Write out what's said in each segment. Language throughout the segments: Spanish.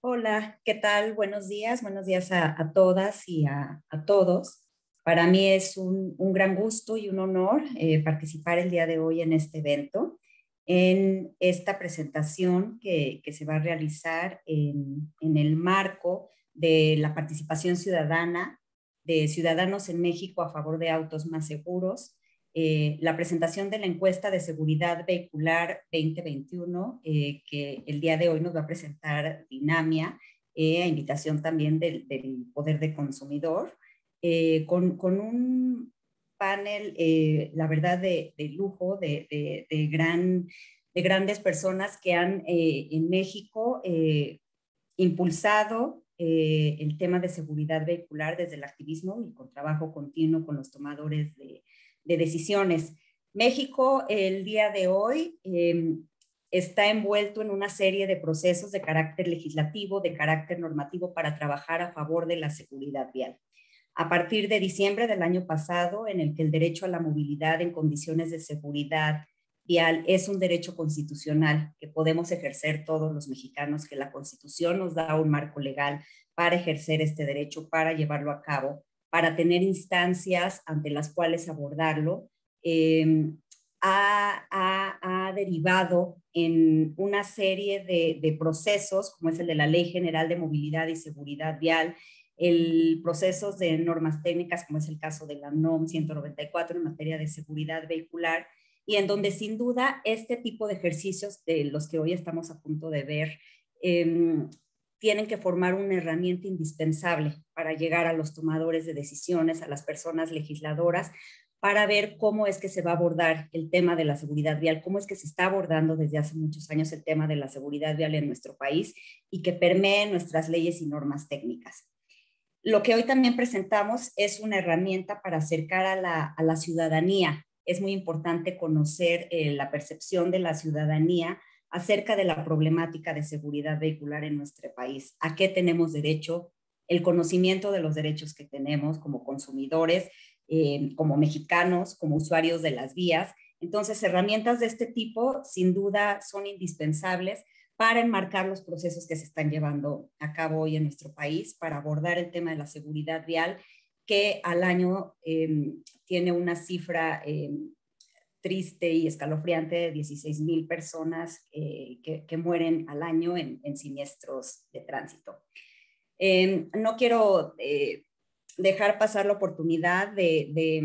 Hola, ¿qué tal? Buenos días, buenos días a, todas y a, todos. Para mí es un, gran gusto y un honor eh, participar el día de hoy en este evento, en esta presentación que, se va a realizar en, en, el marco de la participación ciudadana de Ciudadanos en México a favor de autos más seguros eh, la presentación de la encuesta de seguridad vehicular 2021, eh, que el día de hoy nos va a presentar Dinamia, eh, a invitación también del, Poder de Consumidor, eh, con, un panel, la verdad, de, lujo, de, de, gran, de grandes personas que han en México impulsado el tema de seguridad vehicular desde el activismo y con trabajo continuo con los tomadores de de decisiones. México el día de hoy em, está envuelto en una serie de procesos de carácter legislativo, de carácter normativo para trabajar a favor de la seguridad vial. A partir de diciembre del año pasado, en el que el derecho a la movilidad en condiciones de seguridad vial es un derecho constitucional que podemos ejercer todos los mexicanos, que la constitución nos da un marco legal para ejercer este derecho, para llevarlo a cabo para tener instancias ante las cuales abordarlo, eh, ha, derivado en una serie de, procesos, como es el de la Ley General de Movilidad y Seguridad Vial, el procesos de normas técnicas, como es el caso de la NOM 194 en materia de seguridad vehicular, y en donde sin duda este tipo de ejercicios de los que hoy estamos a punto de ver em, tienen que formar una herramienta indispensable para llegar a los tomadores de decisiones, a las personas legisladoras, para ver cómo es que se va a abordar el tema de la seguridad vial, cómo es que se está abordando desde hace muchos años el tema de la seguridad vial en nuestro país y que permee nuestras leyes y normas técnicas. Lo que hoy también presentamos es una herramienta para acercar a la, ciudadanía. Es muy importante conocer eh, la percepción de la ciudadanía acerca de la problemática de seguridad vehicular en nuestro país, a qué tenemos derecho, el conocimiento de los derechos que tenemos como consumidores, eh, como mexicanos, como usuarios de las vías. Entonces, herramientas de este tipo sin duda son indispensables para enmarcar los procesos que se están llevando a cabo hoy en nuestro país, para abordar el tema de la seguridad vial, que al año em, tiene una cifra eh, triste y escalofriante de 16 mil personas que, mueren al año en, siniestros de tránsito. Eh, no quiero eh, dejar pasar la oportunidad de,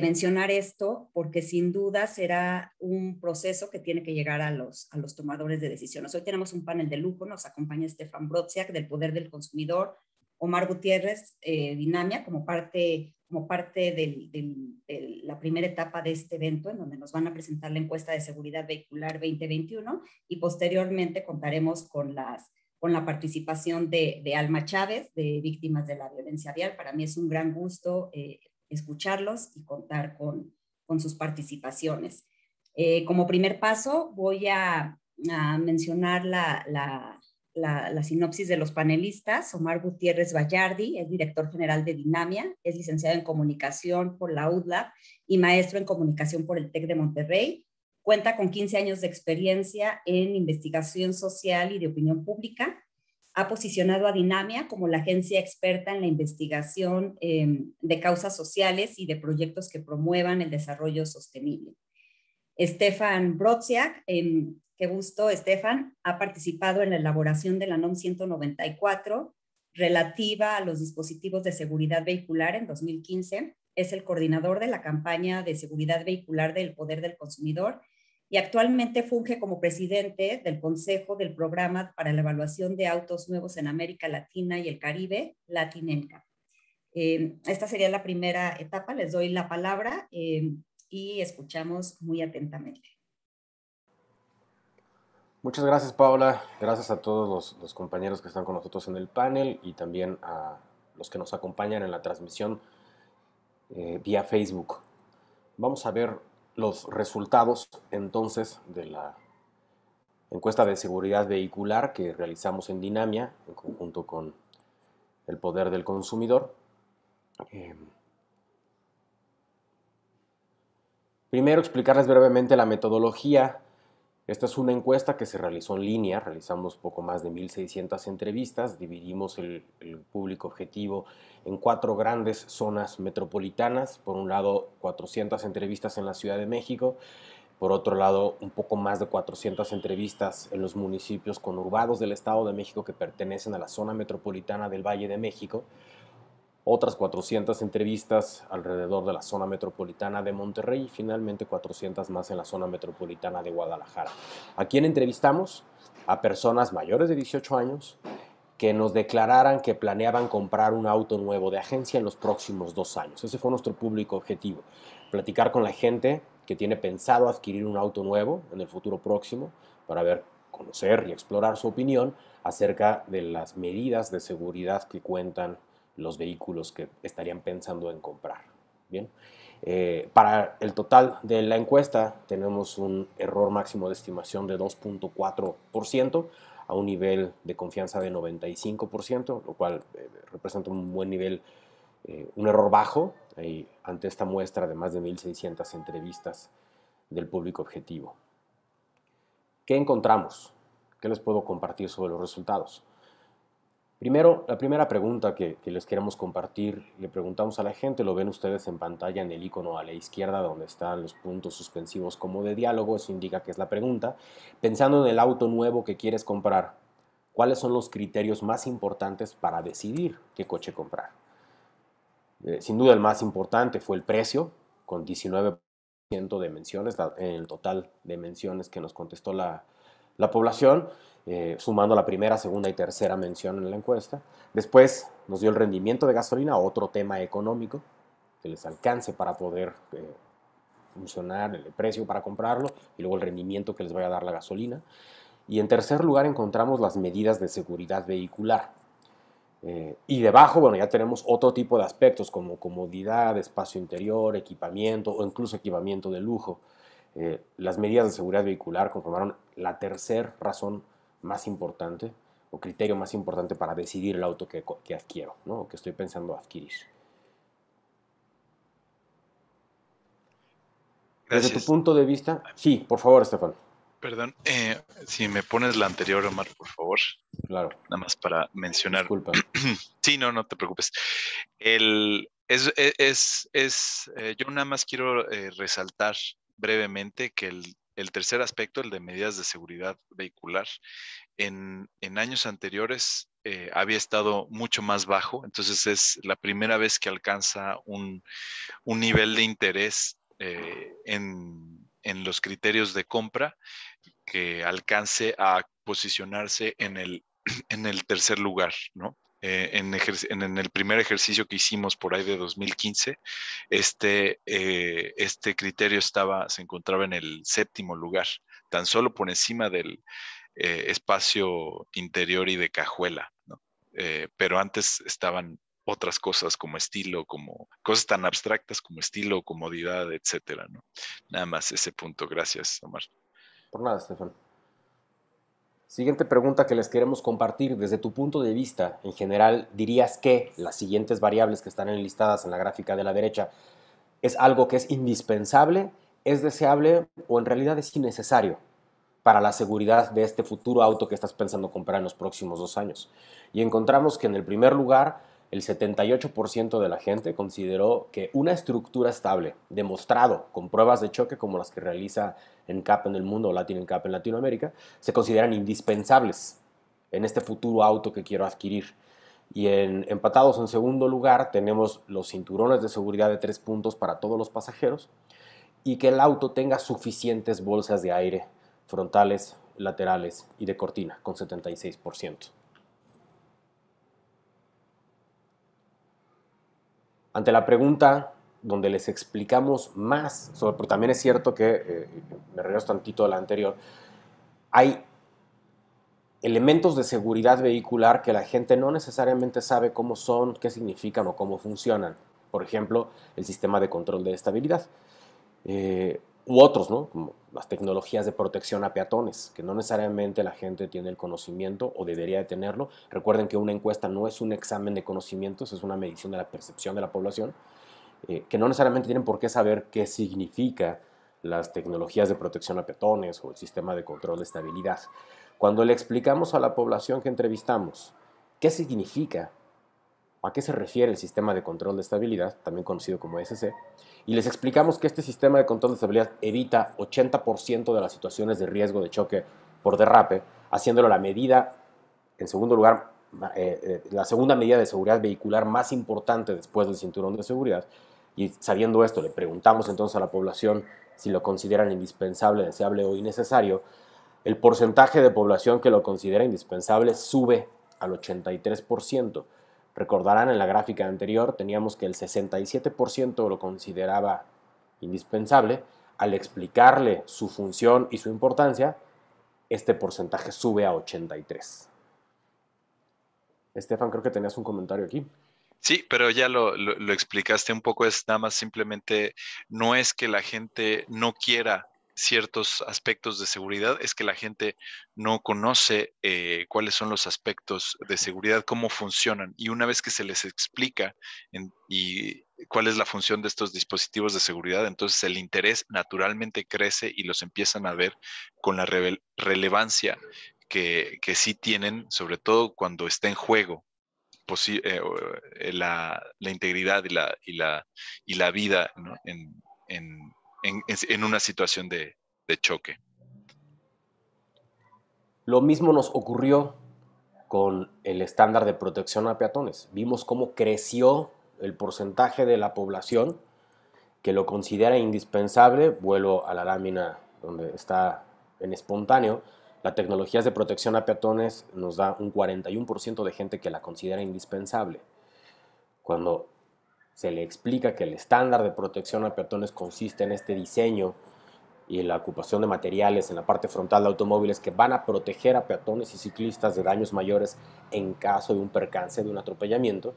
mencionar esto porque sin duda será un proceso que tiene que llegar a los, a los tomadores de decisiones. Hoy tenemos un panel de lujo, nos acompaña Stefan Brodziak del Poder del Consumidor, Omar Gutiérrez, eh, Dinamia, como parte como parte de la primera etapa de este evento, en donde nos van a presentar la encuesta de seguridad vehicular 2021 y posteriormente contaremos con, las, con la participación de, Alma Chávez, de Víctimas de la Violencia Vial. Para mí es un gran gusto eh, escucharlos y contar con, sus participaciones. Eh, como primer paso, voy a, mencionar la, la, sinopsis de los panelistas. Omar Gutiérrez Vallardi es director general de Dinamia, es licenciado en comunicación por la UDLA y maestro en comunicación por el TEC de Monterrey. Cuenta con 15 años de experiencia en investigación social y de opinión pública. Ha posicionado a Dinamia como la agencia experta en la investigación em, de causas sociales y de proyectos que promuevan el desarrollo sostenible. Stefan Brodziak, em, Qué gusto, Estefan. Ha participado en la elaboración de la NOM 194 relativa a los dispositivos de seguridad vehicular en 2015. Es el coordinador de la campaña de seguridad vehicular del Poder del Consumidor y actualmente funge como presidente del Consejo del Programa para la Evaluación de Autos Nuevos en América Latina y el Caribe, Latinenca. Eh, esta sería la primera etapa, les doy la palabra eh, y escuchamos muy atentamente. Muchas gracias Paula, gracias a todos los, compañeros que están con nosotros en el panel y también a los que nos acompañan en la transmisión eh, vía Facebook. Vamos a ver los resultados entonces de la encuesta de seguridad vehicular que realizamos en Dinamia en conjunto con el poder del consumidor. Em, primero explicarles brevemente la metodología esta es una encuesta que se realizó en línea, realizamos poco más de 1.600 entrevistas, dividimos el, público objetivo en cuatro grandes zonas metropolitanas, por un lado 400 entrevistas en la Ciudad de México, por otro lado un poco más de 400 entrevistas en los municipios conurbados del Estado de México que pertenecen a la zona metropolitana del Valle de México, otras 400 entrevistas alrededor de la zona metropolitana de Monterrey y finalmente 400 más en la zona metropolitana de Guadalajara. ¿A quién entrevistamos? A personas mayores de 18 años que nos declararan que planeaban comprar un auto nuevo de agencia en los próximos dos años. Ese fue nuestro público objetivo. Platicar con la gente que tiene pensado adquirir un auto nuevo en el futuro próximo para ver, conocer y explorar su opinión acerca de las medidas de seguridad que cuentan los vehículos que estarían pensando en comprar. Bien. Eh, para el total de la encuesta tenemos un error máximo de estimación de 2.4% a un nivel de confianza de 95%, lo cual eh, representa un buen nivel, eh, un error bajo ante esta muestra de más de 1.600 entrevistas del público objetivo. ¿Qué encontramos? ¿Qué les puedo compartir sobre los resultados? Primero, la primera pregunta que, les queremos compartir, le preguntamos a la gente, lo ven ustedes en pantalla en el icono a la izquierda donde están los puntos suspensivos como de diálogo, eso indica que es la pregunta. Pensando en el auto nuevo que quieres comprar, ¿cuáles son los criterios más importantes para decidir qué coche comprar? Eh, sin duda el más importante fue el precio, con 19% de menciones, en el total de menciones que nos contestó la población. Eh, sumando la primera, segunda y tercera mención en la encuesta. Después nos dio el rendimiento de gasolina, otro tema económico, que les alcance para poder eh, funcionar, el precio para comprarlo y luego el rendimiento que les vaya a dar la gasolina. Y en tercer lugar encontramos las medidas de seguridad vehicular. Eh, y debajo, bueno, ya tenemos otro tipo de aspectos como comodidad, espacio interior, equipamiento o incluso equipamiento de lujo. las medidas de seguridad vehicular conformaron la tercera razón más importante o criterio más importante para decidir el auto que, adquiero, ¿no? o que estoy pensando adquirir. Desde tu punto de vista, sí, por favor, Estefan. Perdón, eh, si me pones la anterior, Omar, por favor. Claro. Nada más para mencionar. Disculpa. sí, no, no te preocupes. El, es, eh, yo nada más quiero eh, resaltar brevemente que el el tercer aspecto, el de medidas de seguridad vehicular, en, años anteriores eh, había estado mucho más bajo, entonces es la primera vez que alcanza un, nivel de interés eh, en, los criterios de compra que alcance a posicionarse en el, en el tercer lugar, ¿no? Eh, en, el primer ejercicio que hicimos por ahí de 2015, este, eh, este criterio estaba, se encontraba en el séptimo lugar, tan solo por encima del eh, espacio interior y de cajuela, ¿no? pero antes estaban otras cosas como estilo, como cosas tan abstractas como estilo, comodidad, etcétera, ¿no? Nada más ese punto. Gracias, Omar. Por nada, Estefan. Siguiente pregunta que les queremos compartir. Desde tu punto de vista, en general, dirías que las siguientes variables que están enlistadas en la gráfica de la derecha es algo que es indispensable, es deseable o en realidad es innecesario para la seguridad de este futuro auto que estás pensando comprar en los próximos dos años. Y encontramos que en el primer lugar el 78% de la gente consideró que una estructura estable, demostrado con pruebas de choque como las que realiza NCAP en el mundo o Latin en Latinoamérica, se consideran indispensables en este futuro auto que quiero adquirir. Y en, empatados en segundo lugar tenemos los cinturones de seguridad de tres puntos para todos los pasajeros y que el auto tenga suficientes bolsas de aire frontales, laterales y de cortina con 76%. Ante la pregunta donde les explicamos más sobre, pero también es cierto que, eh, me regreso tantito a la anterior, hay elementos de seguridad vehicular que la gente no necesariamente sabe cómo son, qué significan o cómo funcionan. Por ejemplo, el sistema de control de estabilidad. Eh, u otros, ¿no? Como las tecnologías de protección a peatones, que no necesariamente la gente tiene el conocimiento o debería de tenerlo. Recuerden que una encuesta no es un examen de conocimientos, es una medición de la percepción de la población, eh, que no necesariamente tienen por qué saber qué significa las tecnologías de protección a peatones o el sistema de control de estabilidad. Cuando le explicamos a la población que entrevistamos qué significa a qué se refiere el sistema de control de estabilidad, también conocido como SC, y les explicamos que este sistema de control de estabilidad evita 80% de las situaciones de riesgo de choque por derrape, haciéndolo la medida, en segundo lugar, eh, eh, la segunda medida de seguridad vehicular más importante después del cinturón de seguridad. Y sabiendo esto, le preguntamos entonces a la población si lo consideran indispensable, deseable o innecesario. El porcentaje de población que lo considera indispensable sube al 83%. Recordarán en la gráfica anterior teníamos que el 67% lo consideraba indispensable. Al explicarle su función y su importancia, este porcentaje sube a 83. Estefan, creo que tenías un comentario aquí. Sí, pero ya lo, explicaste un poco, es nada más simplemente, no es que la gente no quiera ciertos aspectos de seguridad es que la gente no conoce eh, cuáles son los aspectos de seguridad, cómo funcionan. Y una vez que se les explica y cuál es la función de estos dispositivos de seguridad, entonces el interés naturalmente crece y los empiezan a ver con la relevancia que, que, sí tienen, sobre todo cuando está en juego eh, eh, la, la, integridad y la, y la, y la vida ¿no? en en, una situación de, choque. Lo mismo nos ocurrió con el estándar de protección a peatones. Vimos cómo creció el porcentaje de la población que lo considera indispensable. Vuelvo a la lámina donde está en espontáneo. La tecnologías de protección a peatones nos da un 41% de gente que la considera indispensable. Cuando se le explica que el estándar de protección a peatones consiste en este diseño y la ocupación de materiales en la parte frontal de automóviles que van a proteger a peatones y ciclistas de daños mayores en caso de un percance, de un atropellamiento,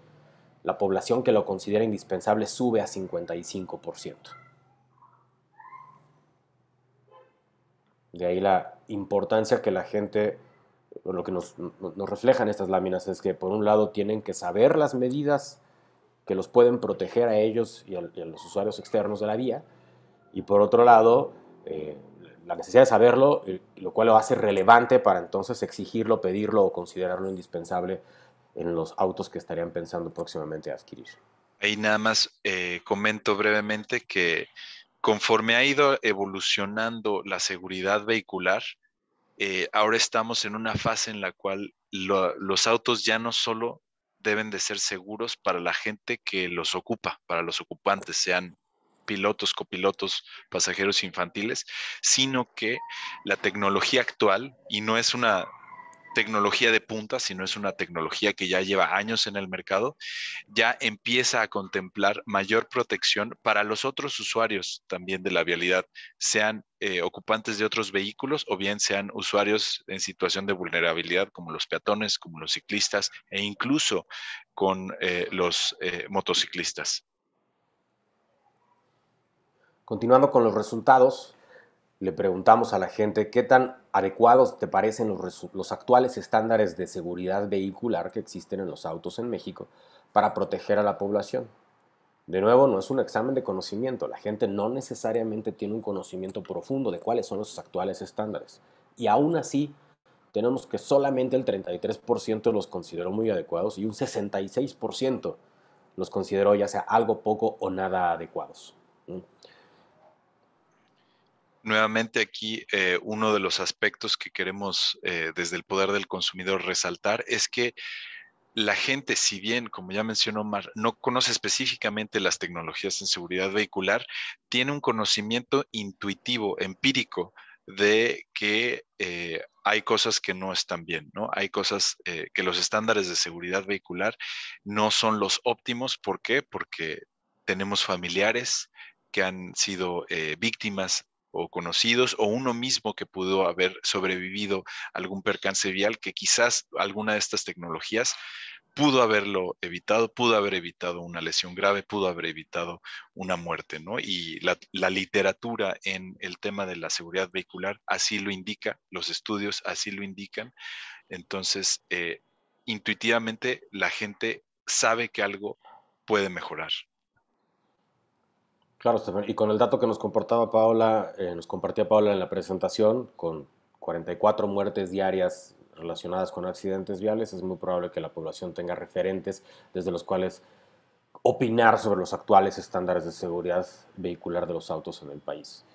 la población que lo considera indispensable sube a 55%. De ahí la importancia que la gente, lo que nos, nos reflejan estas láminas es que por un lado tienen que saber las medidas que los pueden proteger a ellos y a, los usuarios externos de la vía. Y por otro lado, eh, la necesidad de saberlo, eh, lo cual lo hace relevante para entonces exigirlo, pedirlo o considerarlo indispensable en los autos que estarían pensando próximamente adquirir. Ahí nada más eh, comento brevemente que conforme ha ido evolucionando la seguridad vehicular, ahora estamos en una fase en la cual los autos ya no solo deben de ser seguros para la gente que los ocupa, para los ocupantes, sean pilotos, copilotos, pasajeros infantiles, sino que la tecnología actual, y no es una tecnología de punta, sino es una tecnología que ya lleva años en el mercado, ya empieza a contemplar mayor protección para los otros usuarios también de la vialidad, sean eh, ocupantes de otros vehículos o bien sean usuarios en situación de vulnerabilidad como los peatones, como los ciclistas e incluso con eh, los eh, motociclistas. Continuando con los resultados, le preguntamos a la gente qué tan adecuados te parecen los, actuales estándares de seguridad vehicular que existen en los autos en México para proteger a la población. De nuevo, no es un examen de conocimiento, la gente no necesariamente tiene un conocimiento profundo de cuáles son los actuales estándares. Y aún así, tenemos que solamente el 33% los consideró muy adecuados y un 66% los consideró ya sea algo poco o nada adecuados nuevamente aquí eh, uno de los aspectos que queremos eh, desde el poder del consumidor resaltar es que la gente, si bien, como ya mencionó Mar, no conoce específicamente las tecnologías en seguridad vehicular, tiene un conocimiento intuitivo, empírico, de que eh, hay cosas que no están bien, ¿no? Hay cosas que los estándares de seguridad vehicular no son los óptimos. ¿Por qué? Porque tenemos familiares que han sido víctimas o conocidos o uno mismo que pudo haber sobrevivido algún percance vial que quizás alguna de estas tecnologías pudo haberlo evitado, pudo haber evitado una lesión grave, pudo haber evitado una muerte, ¿no? Y la, literatura en el tema de la seguridad vehicular así lo indica, los estudios así lo indican. Entonces, eh, intuitivamente la gente sabe que algo puede mejorar, Claro, Stefan. Y con el dato que nos comportaba Paola, eh, nos compartía Paola en la presentación, con 44 muertes diarias relacionadas con accidentes viales, es muy probable que la población tenga referentes desde los cuales opinar sobre los actuales estándares de seguridad vehicular de los autos en el país.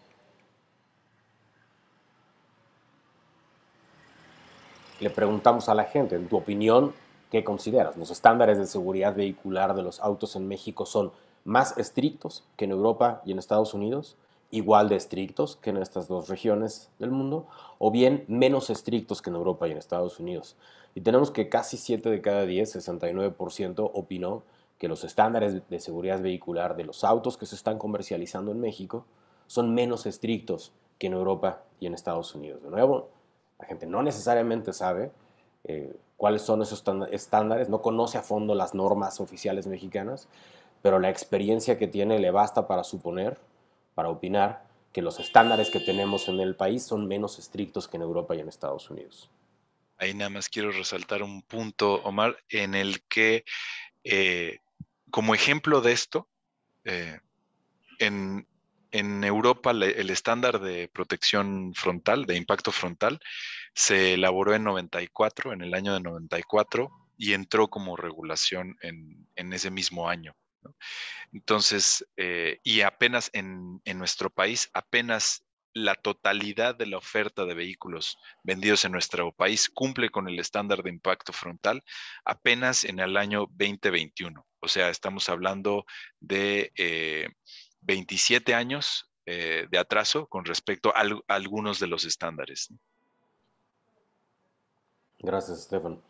Le preguntamos a la gente, en tu opinión, ¿qué consideras? ¿Los estándares de seguridad vehicular de los autos en México son más estrictos que en Europa y en Estados Unidos, igual de estrictos que en estas dos regiones del mundo, o bien menos estrictos que en Europa y en Estados Unidos. Y tenemos que casi 7 de cada 10, 69%, opinó que los estándares de seguridad vehicular de los autos que se están comercializando en México son menos estrictos que en Europa y en Estados Unidos. De nuevo, la gente no necesariamente sabe eh, cuáles son esos estándares, no conoce a fondo las normas oficiales mexicanas, pero la experiencia que tiene le basta para suponer, para opinar, que los estándares que tenemos en el país son menos estrictos que en Europa y en Estados Unidos. Ahí nada más quiero resaltar un punto, Omar, en el que eh, como ejemplo de esto, eh, en, Europa el estándar de protección frontal, de impacto frontal, se elaboró en 94, en el año de 94, y entró como regulación en ese mismo año. Entonces, eh, y apenas en, nuestro país, apenas la totalidad de la oferta de vehículos vendidos en nuestro país cumple con el estándar de impacto frontal apenas en el año 2021. O sea, estamos hablando de 27 eh, años eh, de atraso con respecto a, algunos de los estándares. Gracias, Stefan.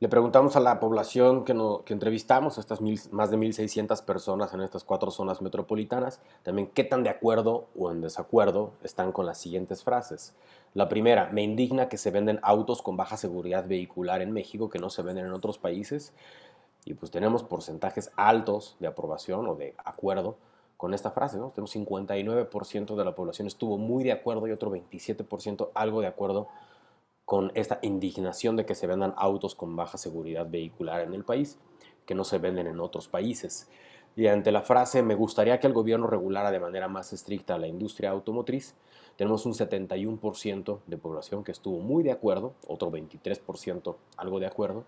Le preguntamos a la población que, entrevistamos, a estas más de 1.600 personas en estas cuatro zonas metropolitanas, también qué tan de acuerdo o en desacuerdo están con las siguientes frases. La primera, me indigna que se venden autos con baja seguridad vehicular en México que no se venden en otros países. Y pues tenemos porcentajes altos de aprobación o de acuerdo con esta frase, ¿no? Tenemos 59% de la población estuvo muy de acuerdo y otro 27% algo de acuerdo con esta indignación de que se vendan autos con baja seguridad vehicular en el país, que no se venden en otros países. Y ante la frase, me gustaría que el gobierno regulara de manera más estricta la industria automotriz, tenemos un 71% de población que estuvo muy de acuerdo, otro 23% algo de acuerdo,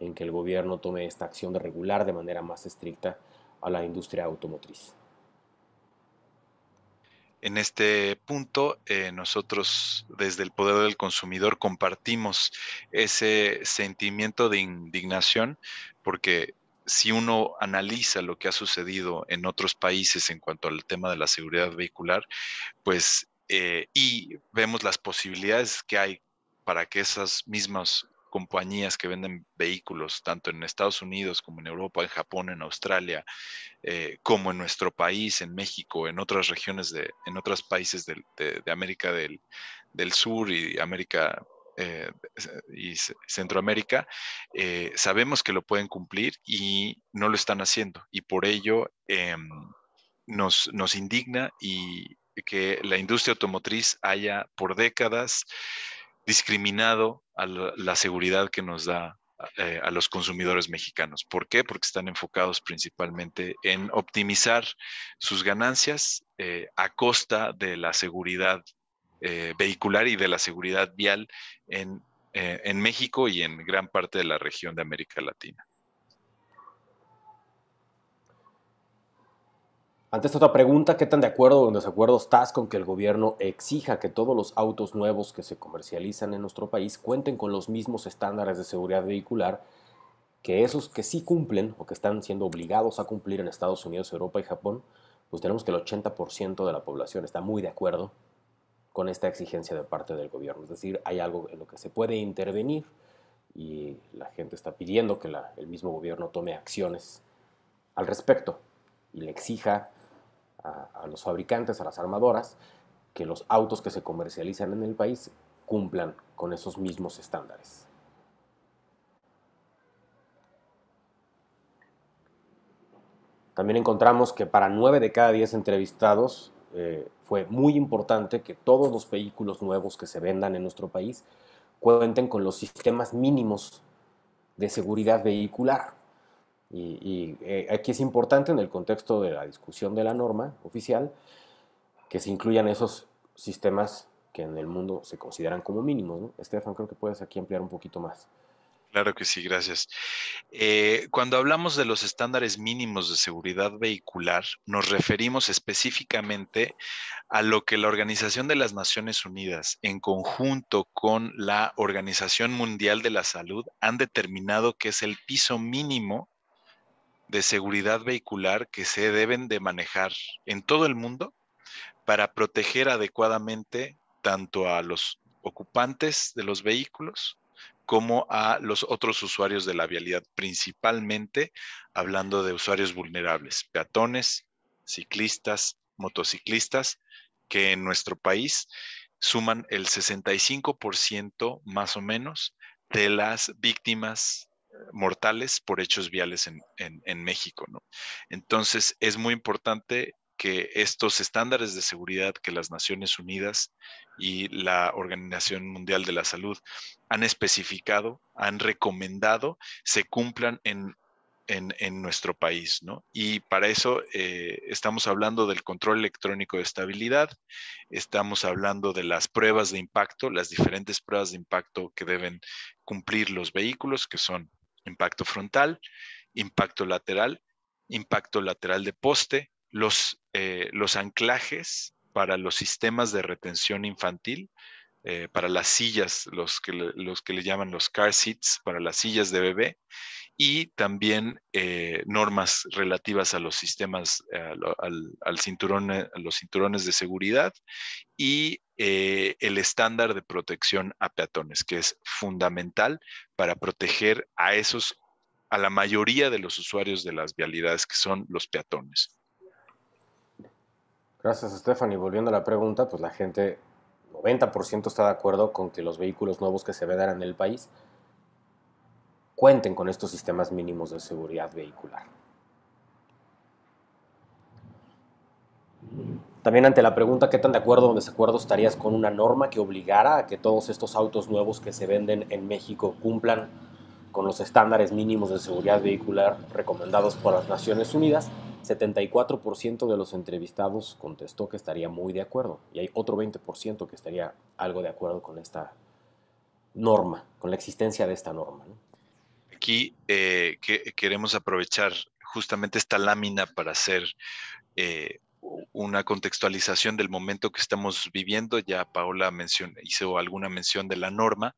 en que el gobierno tome esta acción de regular de manera más estricta a la industria automotriz. En este punto, eh, nosotros desde el Poder del Consumidor compartimos ese sentimiento de indignación porque si uno analiza lo que ha sucedido en otros países en cuanto al tema de la seguridad vehicular, pues, eh, y vemos las posibilidades que hay para que esas mismas compañías que venden vehículos, tanto en Estados Unidos como en Europa, en Japón, en Australia, eh, como en nuestro país, en México, en otras regiones, de, en otros países de, América del, Sur y América eh, y Centroamérica, eh, sabemos que lo pueden cumplir y no lo están haciendo. Y por ello em, nos, nos indigna y que la industria automotriz haya por décadas discriminado a la, seguridad que nos da eh, a los consumidores mexicanos. ¿Por qué? Porque están enfocados principalmente en optimizar sus ganancias eh, a costa de la seguridad eh, vehicular y de la seguridad vial en México y en gran parte de la región de América Latina. Ante esta otra pregunta, ¿qué tan de acuerdo o en desacuerdo estás con que el gobierno exija que todos los autos nuevos que se comercializan en nuestro país cuenten con los mismos estándares de seguridad vehicular que esos que sí cumplen o que están siendo obligados a cumplir en Estados Unidos, Europa y Japón? Pues tenemos que el 80% de la población está muy de acuerdo con esta exigencia de parte del gobierno. Es decir, hay algo en lo que se puede intervenir y la gente está pidiendo que el mismo gobierno tome acciones al respecto y le exija a, los fabricantes, a las armadoras, que los autos que se comercializan en el país cumplan con esos mismos estándares. También encontramos que para 9 de cada 10 entrevistados eh, fue muy importante que todos los vehículos nuevos que se vendan en nuestro país cuenten con los sistemas mínimos de seguridad vehicular. Y, eh, aquí es importante en el contexto de la discusión de la norma oficial que se incluyan esos sistemas que en el mundo se consideran como mínimos. Estefan, creo que puedes aquí ampliar un poquito más. Claro que sí, gracias. Eh, cuando hablamos de los estándares mínimos de seguridad vehicular, nos referimos específicamente a lo que la Organización de las Naciones Unidas, en conjunto con la Organización Mundial de la Salud, han determinado que es el piso mínimo de seguridad vehicular que se deben de manejar en todo el mundo para proteger adecuadamente tanto a los ocupantes de los vehículos como a los otros usuarios de la vialidad, principalmente hablando de usuarios vulnerables, peatones, ciclistas, motociclistas, que en nuestro país suman el 65% más o menos de las víctimas mortales por hechos viales en, México. Entonces, es muy importante que estos estándares de seguridad que las Naciones Unidas y la Organización Mundial de la Salud han especificado, han recomendado, se cumplan en, nuestro país. ¿no? Y para eso eh, estamos hablando del control electrónico de estabilidad, estamos hablando de las pruebas de impacto, las diferentes pruebas de impacto que deben cumplir los vehículos, que son impacto frontal, impacto lateral, impacto lateral de poste, los, eh, anclajes para los sistemas de retención infantil, eh, para las sillas, los que, le, los que le llaman los car seats, para las sillas de bebé, y también eh, normas relativas a los sistemas, eh, al, cinturón, a los cinturones de seguridad y el estándar de protección a peatones, que es fundamental para proteger a esos, a la mayoría de los usuarios de las vialidades, que son los peatones. Gracias, Stephanie. Volviendo a la pregunta, pues la gente 90% está de acuerdo con que los vehículos nuevos que se vendan en el país cuenten con estos sistemas mínimos de seguridad vehicular. También ante la pregunta qué tan de acuerdo o desacuerdo estarías con una norma que obligara a que todos estos autos nuevos que se venden en México cumplan con los estándares mínimos de seguridad vehicular recomendados por las Naciones Unidas, 74% de los entrevistados contestó que estaría muy de acuerdo y hay otro 20% que estaría algo de acuerdo con esta norma, con la existencia de esta norma. Aquí eh, queremos aprovechar justamente esta lámina para hacer eh, una contextualización del momento que estamos viviendo. Ya Paola mencionó, hizo alguna mención de la norma,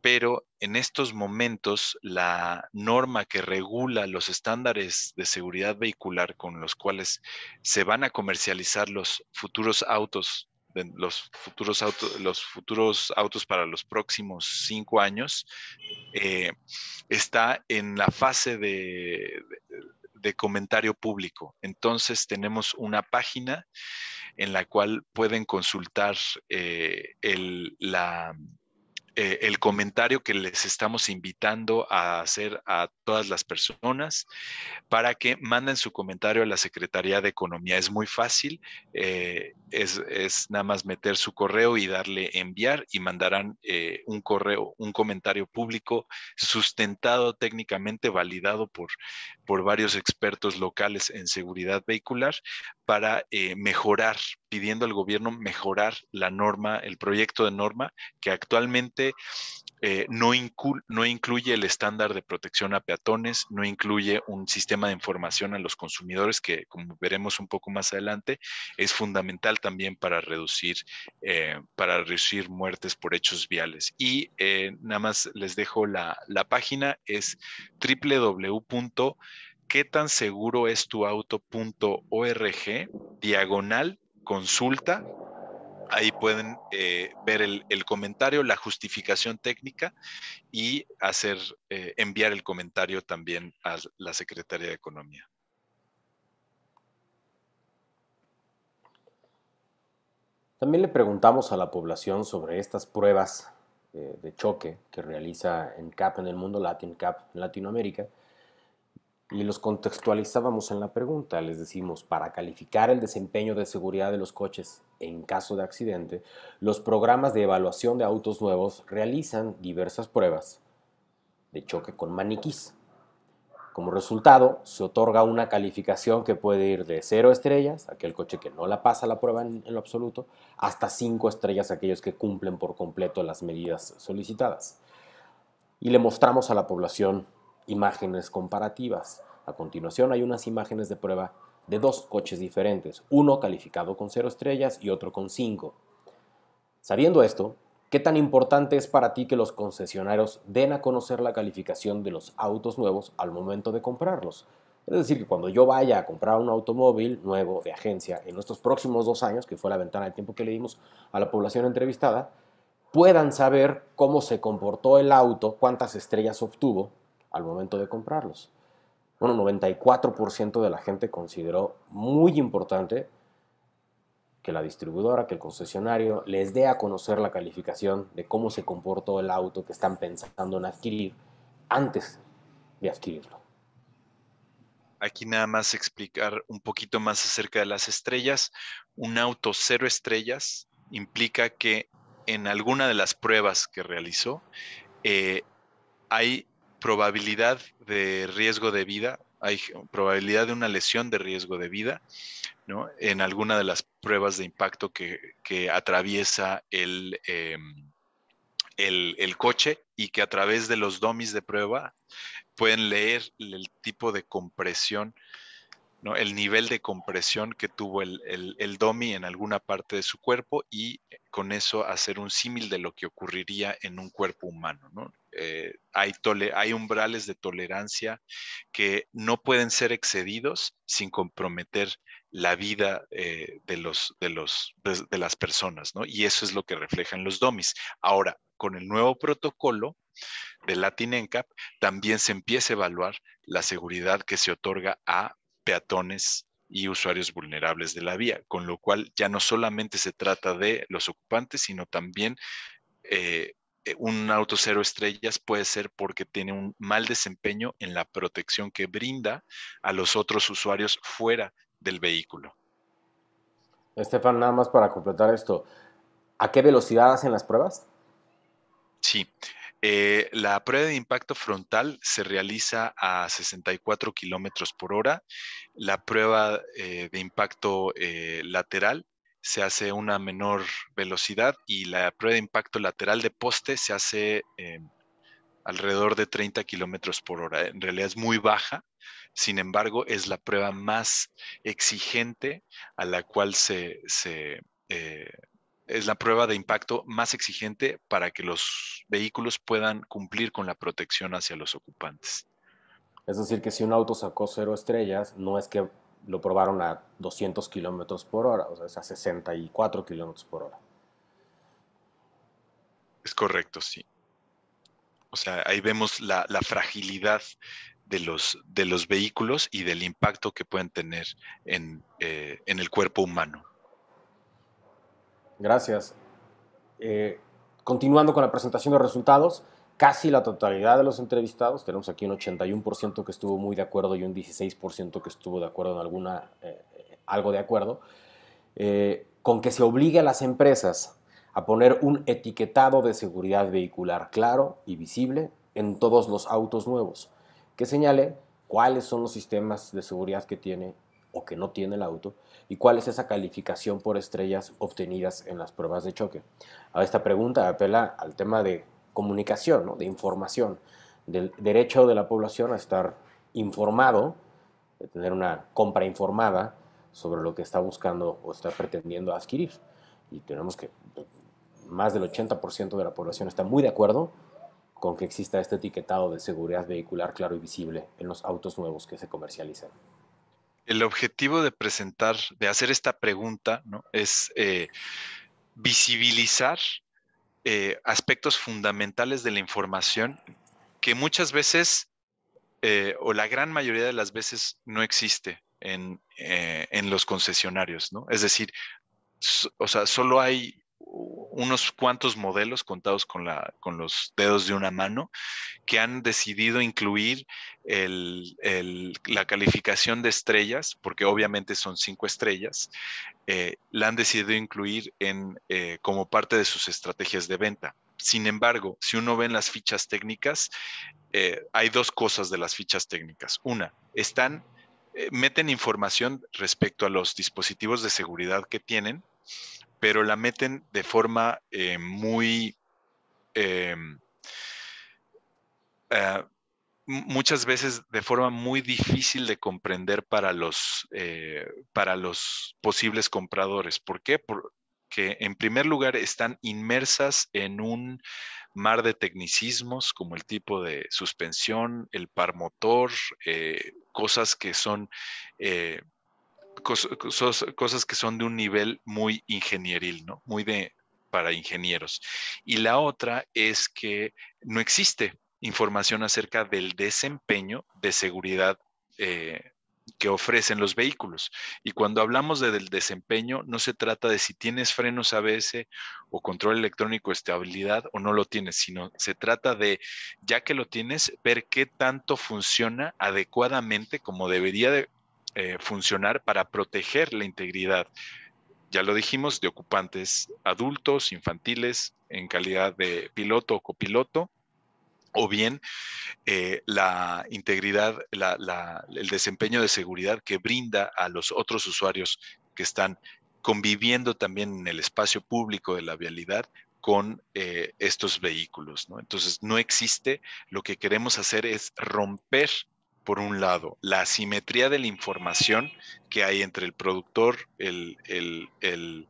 pero en estos momentos la norma que regula los estándares de seguridad vehicular con los cuales se van a comercializar los futuros autos los futuros autos, los futuros autos para los próximos cinco años, eh, está en la fase de, de comentario público. Entonces tenemos una página en la cual pueden consultar eh, el, la, eh, el comentario que les estamos invitando a hacer a todas las personas para que manden su comentario a la Secretaría de Economía. Es muy fácil, eh, es, nada más meter su correo y darle enviar y mandarán eh, un correo, un comentario público sustentado técnicamente, validado por, por varios expertos locales en seguridad vehicular para mejorar, pidiendo al gobierno mejorar la norma, el proyecto de norma que actualmente eh, no, incluye el estándar de protección a peatones, no incluye un sistema de información a los consumidores que, como veremos un poco más adelante, es fundamental también para reducir, eh, para reducir muertes por hechos viales. Y eh, nada más les dejo la, página, es www tan seguro es tu auto.org, diagonal, consulta Ahí pueden eh, ver el, comentario, la justificación técnica y hacer, eh, enviar el comentario también a la Secretaría de Economía. También le preguntamos a la población sobre estas pruebas eh, de choque que realiza en CAP en el mundo, Latin CAP en Latinoamérica, y los contextualizábamos en la pregunta. Les decimos, para calificar el desempeño de seguridad de los coches en caso de accidente, los programas de evaluación de autos nuevos realizan diversas pruebas de choque con maniquís. Como resultado, se otorga una calificación que puede ir de 0 estrellas, aquel coche que no la pasa la prueba en, lo absoluto, hasta 5 estrellas, aquellos que cumplen por completo las medidas solicitadas. Y le mostramos a la población imágenes comparativas. A continuación hay unas imágenes de prueba de dos coches diferentes, uno calificado con cero estrellas y otro con cinco. Sabiendo esto, ¿qué tan importante es para ti que los concesionarios den a conocer la calificación de los autos nuevos al momento de comprarlos? Es decir, que cuando yo vaya a comprar un automóvil nuevo de agencia en estos próximos dos años, que fue la ventana de tiempo que le dimos a la población entrevistada, puedan saber cómo se comportó el auto, cuántas estrellas obtuvo al momento de comprarlos. Bueno, 94% de la gente consideró muy importante que la distribuidora, que el concesionario les dé a conocer la calificación de cómo se comportó el auto que están pensando en adquirir antes de adquirirlo. Aquí nada más explicar un poquito más acerca de las estrellas. Un auto cero estrellas implica que en alguna de las pruebas que realizó eh, hay probabilidad de riesgo de vida, hay probabilidad de una lesión de riesgo de vida, ¿no? En alguna de las pruebas de impacto que, atraviesa el, em, el, el, coche y que a través de los domis de prueba pueden leer el tipo de compresión el nivel de compresión que tuvo el, domi en alguna parte de su cuerpo y eh, con eso hacer un símil de lo que ocurriría en un cuerpo humano. Eh, hay, hay umbrales de tolerancia que no pueden ser excedidos sin comprometer la vida eh, de, los, de, los, de, las personas, ¿no? Y eso es lo que reflejan los domis. Ahora, con el nuevo protocolo de Latin Encap también se empieza a evaluar la seguridad que se otorga a peatones y usuarios vulnerables de la vía, con lo cual ya no solamente se trata de los ocupantes, sino también eh, eh, un auto cero estrellas puede ser porque tiene un mal desempeño en la protección que brinda a los otros usuarios fuera del vehículo. Estefan, nada más para completar esto, ¿a qué velocidad hacen las pruebas? Sí, eh, la prueba de impacto frontal se realiza a 64 kilómetros por hora. La prueba eh, de impacto eh, lateral se hace a una menor velocidad y la prueba de impacto lateral de poste se hace alrededor de 30 kilómetros por hora. En realidad es muy baja, sin embargo, es la prueba más exigente a la cual se, es la prueba de impacto más exigente para que los vehículos puedan cumplir con la protección hacia los ocupantes. Es decir, que si un auto sacó cero estrellas, no es que lo probaron a 200 kilómetros por hora, o sea, es a 64 kilómetros por hora. Es correcto, sí. O sea, ahí vemos la, fragilidad de los, de los, vehículos y del impacto que pueden tener en eh, el cuerpo humano. Gracias. Eh, continuando con la presentación de resultados, casi la totalidad de los entrevistados, tenemos aquí un 81% que estuvo muy de acuerdo y un 16% que estuvo de acuerdo en alguna, eh, eh, algo de acuerdo, con que se obligue a las empresas a poner un etiquetado de seguridad vehicular claro y visible en todos los autos nuevos, que señale cuáles son los sistemas de seguridad que tiene o que no tiene el auto y cuál es esa calificación por estrellas obtenidas en las pruebas de choque. A esta pregunta apela al tema de comunicación, ¿no? de información, del derecho de la población a estar informado, de tener una compra informada sobre lo que está buscando o está pretendiendo adquirir. Y tenemos que más del 80% de la población está muy de acuerdo con que exista este etiquetado de seguridad vehicular claro y visible en los autos nuevos que se comercializan. El objetivo de presentar, de hacer esta pregunta, ¿no? es eh, visibilizar eh, aspectos fundamentales de la información que muchas veces, eh, o la gran mayoría de las veces, no existe en, los concesionarios. ¿no? Es decir, o sea, solo hay unos cuantos modelos contados con, la, con los dedos de una mano que han decidido incluir el, el, la calificación de estrellas, porque obviamente son cinco estrellas, eh, la han decidido incluir en, eh, como parte de sus estrategias de venta. Sin embargo, si uno ve en las fichas técnicas, eh, hay dos cosas de las fichas técnicas. Una, están meten información respecto a los dispositivos de seguridad que tienen pero la meten de forma eh, muy... Eh, eh, muchas veces de forma muy difícil de comprender para los, para los posibles compradores. ¿Por qué? Porque en primer lugar están inmersas en un mar de tecnicismos como el tipo de suspensión, el par motor, cosas que son cosas que son de un nivel muy ingenieril, ¿no? Muy de para ingenieros. Y la otra es que no existe información acerca del desempeño de seguridad eh, que ofrecen los vehículos. Y cuando hablamos del desempeño, no se trata de si tienes frenos ABS o control electrónico estabilidad o no lo tienes, sino se trata de, ya que lo tienes, ver qué tanto funciona adecuadamente como debería de eh, funcionar para proteger la integridad, ya lo dijimos, de ocupantes adultos, infantiles, en calidad de piloto o copiloto, o bien eh, la integridad, el desempeño de seguridad que brinda a los otros usuarios que están conviviendo también en el espacio público de la vialidad con eh, estos vehículos. Entonces, no existe, lo que queremos hacer es romper por un lado, la asimetría de la información que hay entre el productor, el, el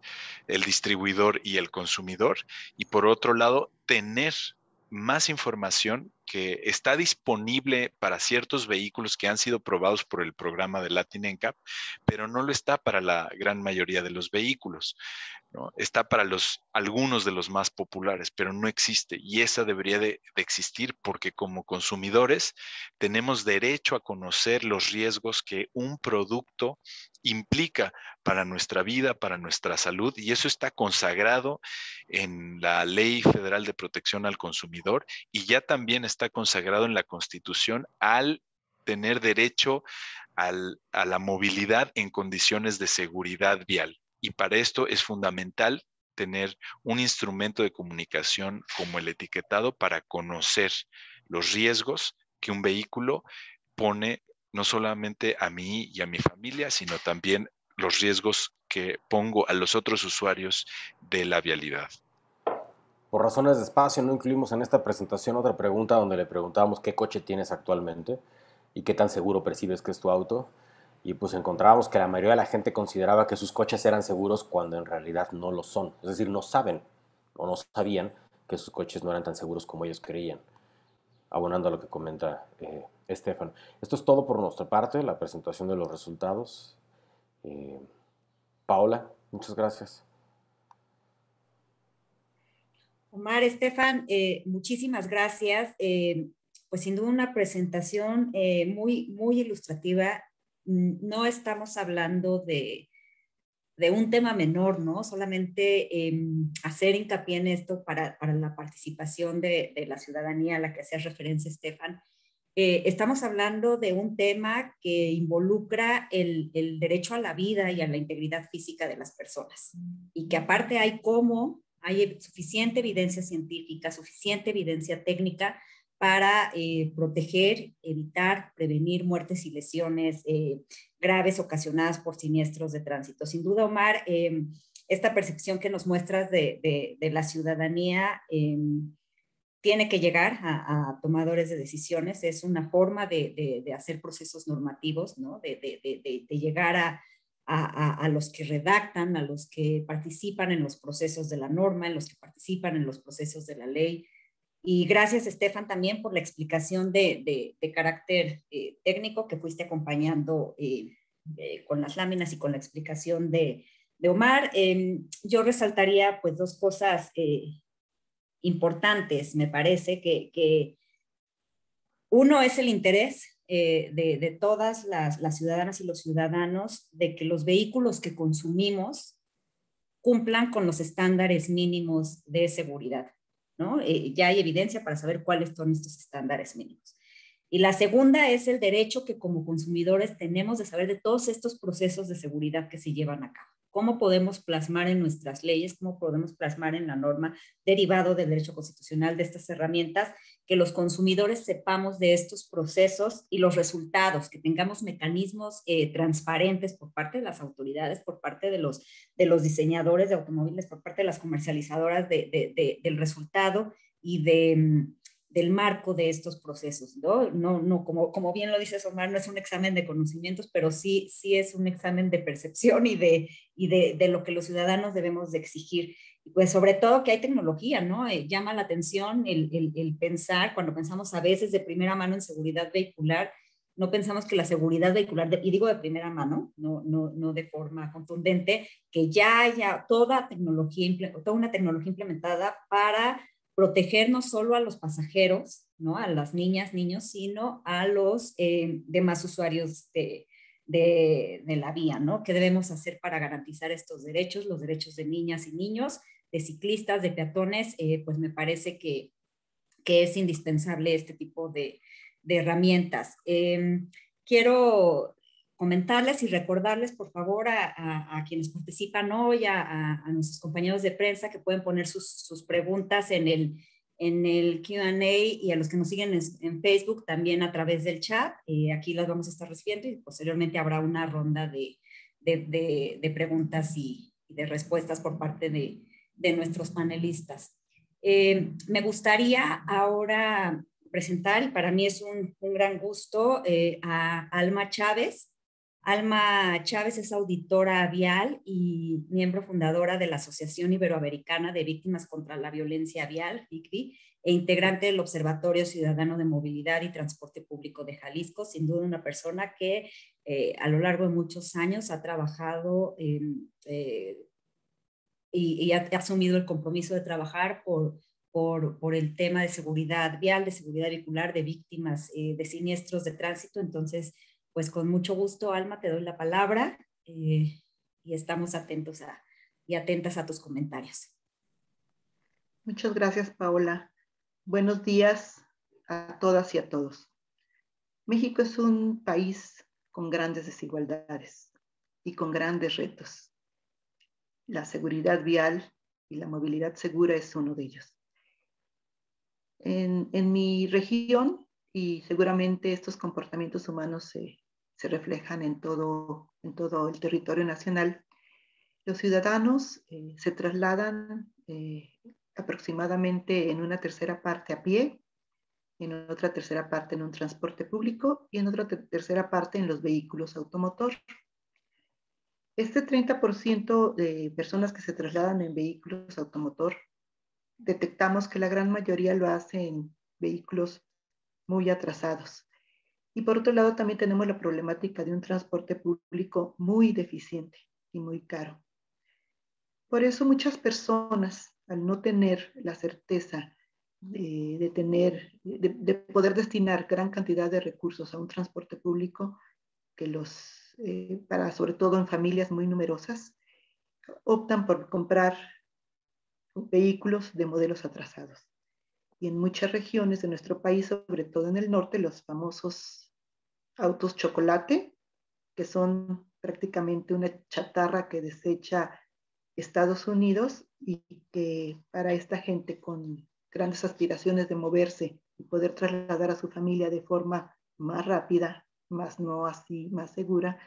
distribuidor y el consumidor, y por otro lado, tener más información que está disponible para ciertos vehículos que han sido probados por el programa de Latin NCAP, pero no lo está para la gran mayoría de los vehículos. Está para los, algunos de los más populares, pero no existe. Y esa debería de, de existir porque como consumidores tenemos derecho a conocer los riesgos que un producto implica para nuestra vida, para nuestra salud, y eso está consagrado en la Ley Federal de Protección al Consumidor y ya también está consagrado en la Constitución al tener derecho a la movilidad en condiciones de seguridad vial. Y para esto es fundamental tener un instrumento de comunicación como el etiquetado para conocer los riesgos que un vehículo pone no solamente a mí y a mi familia, sino también los riesgos que pongo a los otros usuarios de la vialidad. Por razones de espacio, no incluimos en esta presentación otra pregunta donde le preguntábamos qué coche tienes actualmente y qué tan seguro percibes que es tu auto. Y pues encontrábamos que la mayoría de la gente consideraba que sus coches eran seguros cuando en realidad no lo son. Es decir, no saben o no sabían que sus coches no eran tan seguros como ellos creían. Abonando a lo que comenta eh, Estefan. Esto es todo por nuestra parte, la presentación de los resultados. Eh, Paola, muchas gracias. Omar, Estefan, eh, muchísimas gracias. Eh, pues sin duda una presentación muy, muy ilustrativa. Mm, no estamos hablando de, un tema menor, ¿no? Solamente em, hacer hincapié en esto para, la participación de, de, la ciudadanía a la que hace referencia Estefan, eh, estamos hablando de un tema que involucra el, derecho a la vida y a la integridad física de las personas y que aparte hay cómo, hay suficiente evidencia científica, suficiente evidencia técnica para eh, proteger, evitar, prevenir muertes y lesiones eh, graves ocasionadas por siniestros de tránsito. Sin duda, Omar, em, esta percepción que nos muestras de la ciudadanía em, tiene que llegar a, tomadores de decisiones, es una forma de, de, hacer procesos normativos, ¿no? de, de llegar a, a, a, los que redactan, a los que participan en los procesos de la norma, en los que participan en los procesos de la ley. Y gracias, Estefan, también por la explicación de, carácter eh, técnico que fuiste acompañando eh, eh, con las láminas y con la explicación de, Omar. Em, yo resaltaría pues dos cosas importantes, me parece, que, uno es el interés eh, de, todas las, ciudadanas y los ciudadanos de que los vehículos que consumimos cumplan con los estándares mínimos de seguridad. ¿no? Eh, ya hay evidencia para saber cuáles son estos estándares mínimos. Y la segunda es el derecho que como consumidores tenemos de saber de todos estos procesos de seguridad que se llevan a cabo cómo podemos plasmar en nuestras leyes, cómo podemos plasmar en la norma derivado del derecho constitucional de estas herramientas, que los consumidores sepamos de estos procesos y los resultados, que tengamos mecanismos eh, transparentes por parte de las autoridades, por parte de los, de los diseñadores de automóviles, por parte de las comercializadoras del resultado y de mm, del marco de estos procesos, ¿no? No, no como, como bien lo dices, Omar, no es un examen de conocimientos, pero sí, sí es un examen de percepción y de, de, lo que los ciudadanos debemos de exigir. pues sobre todo que hay tecnología, ¿no? Eh, llama la atención el, pensar, cuando pensamos a veces de primera mano en seguridad vehicular, no pensamos que la seguridad vehicular, y digo de primera mano, no, no, de forma contundente, que ya haya toda tecnología, toda una tecnología implementada para proteger no solo a los pasajeros, ¿no? a las niñas, niños, sino a los eh, demás usuarios de, la vía, ¿no? ¿Qué debemos hacer para garantizar estos derechos, los derechos de niñas y niños, de ciclistas, de peatones? Eh, pues me parece que, es indispensable este tipo de, herramientas. Em, quiero comentarles y recordarles, por favor, a, quienes participan hoy, a, nuestros compañeros de prensa, que pueden poner sus, preguntas en el, en el QA y a los que nos siguen en, Facebook también a través del chat. Eh, aquí las vamos a estar recibiendo y posteriormente habrá una ronda de, preguntas y, de respuestas por parte de, nuestros panelistas. Eh, me gustaría ahora presentar, para mí es un, gran gusto, eh, a Alma Chávez. Alma Chávez es auditora vial y miembro fundadora de la Asociación Iberoamericana de Víctimas contra la Violencia Vial, ICVI, e integrante del Observatorio Ciudadano de Movilidad y Transporte Público de Jalisco. Sin duda, una persona que eh, a lo largo de muchos años ha trabajado eh, y, ha, asumido el compromiso de trabajar por, el tema de seguridad vial, de seguridad vehicular, de víctimas eh, de siniestros de tránsito. Entonces, pues con mucho gusto, Alma, te doy la palabra eh, y estamos atentos a, y atentas a tus comentarios. Muchas gracias, Paola. Buenos días a todas y a todos. México es un país con grandes desigualdades y con grandes retos. La seguridad vial y la movilidad segura es uno de ellos. En, en mi región, y seguramente estos comportamientos humanos se se reflejan en todo, en todo el territorio nacional. Los ciudadanos eh, se trasladan eh, aproximadamente en una tercera parte a pie, en otra tercera parte en un transporte público y en otra tercera parte en los vehículos automotor. Este 30% de personas que se trasladan en vehículos automotor, detectamos que la gran mayoría lo hace en vehículos muy atrasados, y por otro lado, también tenemos la problemática de un transporte público muy deficiente y muy caro. Por eso muchas personas, al no tener la certeza de, tener, de, poder destinar gran cantidad de recursos a un transporte público, que los, eh, para sobre todo en familias muy numerosas, optan por comprar vehículos de modelos atrasados. Y en muchas regiones de nuestro país, sobre todo en el norte, los famosos autos chocolate, que son prácticamente una chatarra que desecha Estados Unidos y que para esta gente con grandes aspiraciones de moverse y poder trasladar a su familia de forma más rápida, más no así, más segura,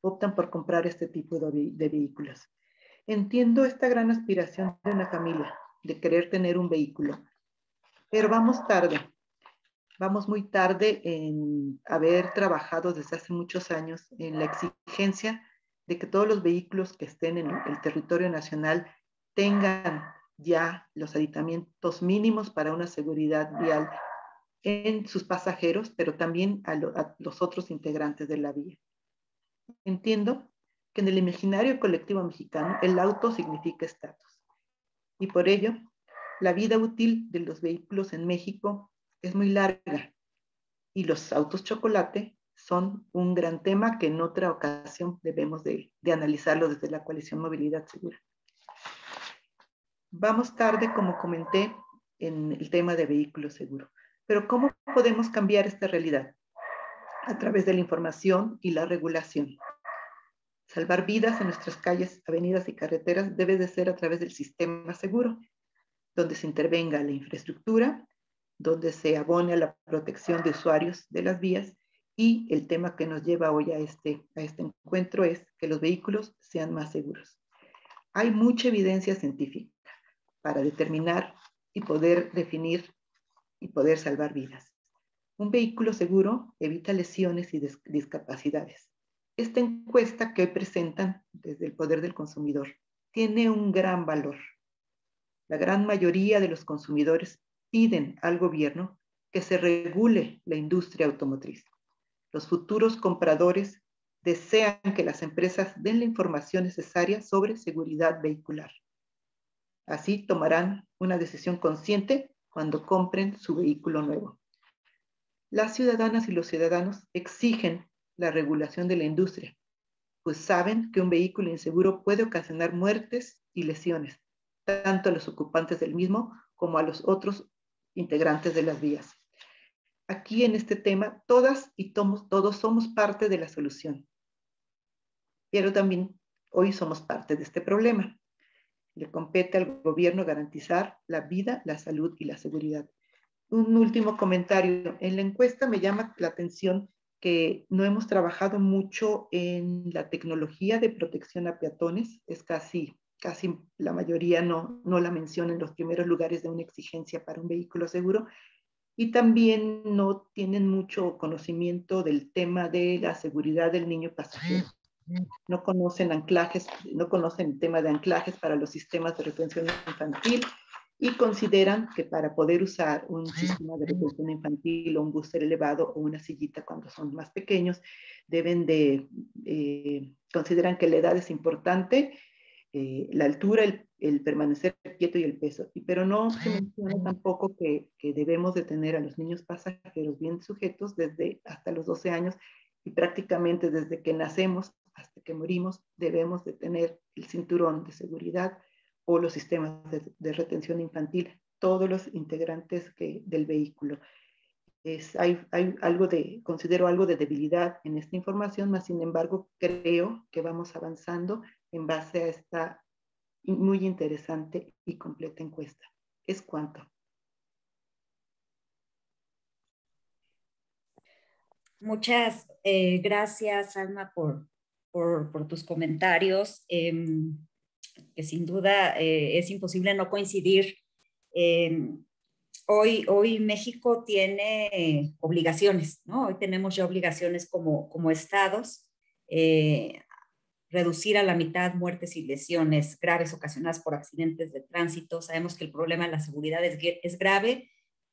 optan por comprar este tipo de, vehículos. Entiendo esta gran aspiración de una familia, de querer tener un vehículo, pero vamos tarde vamos muy tarde en haber trabajado desde hace muchos años en la exigencia de que todos los vehículos que estén en el territorio nacional tengan ya los aditamientos mínimos para una seguridad vial en sus pasajeros, pero también a, a los otros integrantes de la vía. Entiendo que en el imaginario colectivo mexicano el auto significa estatus y por ello la vida útil de los vehículos en México es muy larga y los autos chocolate son un gran tema que en otra ocasión debemos de, analizarlo desde la coalición Movilidad Segura. Vamos tarde, como comenté, en el tema de vehículos seguros. Pero ¿cómo podemos cambiar esta realidad? A través de la información y la regulación. Salvar vidas en nuestras calles, avenidas y carreteras debe de ser a través del sistema seguro, donde se intervenga la infraestructura, donde se abone a la protección de usuarios de las vías y el tema que nos lleva hoy a este, a este encuentro es que los vehículos sean más seguros. Hay mucha evidencia científica para determinar y poder definir y poder salvar vidas. Un vehículo seguro evita lesiones y discapacidades. Esta encuesta que presentan desde el Poder del Consumidor tiene un gran valor. La gran mayoría de los consumidores piden al gobierno que se regule la industria automotriz. Los futuros compradores desean que las empresas den la información necesaria sobre seguridad vehicular. Así tomarán una decisión consciente cuando compren su vehículo nuevo. Las ciudadanas y los ciudadanos exigen la regulación de la industria, pues saben que un vehículo inseguro puede ocasionar muertes y lesiones, tanto a los ocupantes del mismo como a los otros integrantes de las vías. Aquí en este tema, todas y todos, somos parte de la solución, pero también hoy somos parte de este problema. Le compete al gobierno garantizar la vida, la salud y la seguridad. Un último comentario. En la encuesta me llama la atención que no hemos trabajado mucho en la tecnología de protección a peatones. Es casi casi la mayoría no, no la menciona en los primeros lugares de una exigencia para un vehículo seguro, y también no tienen mucho conocimiento del tema de la seguridad del niño pasajero. No conocen anclajes, no conocen el tema de anclajes para los sistemas de retención infantil y consideran que para poder usar un sistema de retención infantil o un booster elevado o una sillita cuando son más pequeños, deben de, eh, consideran que la edad es importante eh, la altura, el, permanecer quieto y el peso. Y, pero no se menciona tampoco que, que, debemos de tener a los niños pasajeros bien sujetos desde hasta los 12 años y prácticamente desde que nacemos hasta que morimos debemos de tener el cinturón de seguridad o los sistemas de, retención infantil, todos los integrantes que, del vehículo. Es, hay, hay, algo de, considero algo de debilidad en esta información, más sin embargo creo que vamos avanzando en base a esta muy interesante y completa encuesta. Es cuánto? Muchas eh, gracias, Alma, por, tus comentarios, em, que sin duda eh, es imposible no coincidir. Em, hoy, hoy México tiene obligaciones, ¿no? Hoy tenemos ya obligaciones como, como estados. Eh, reducir a la mitad muertes y lesiones graves ocasionadas por accidentes de tránsito. Sabemos que el problema de la seguridad es, grave,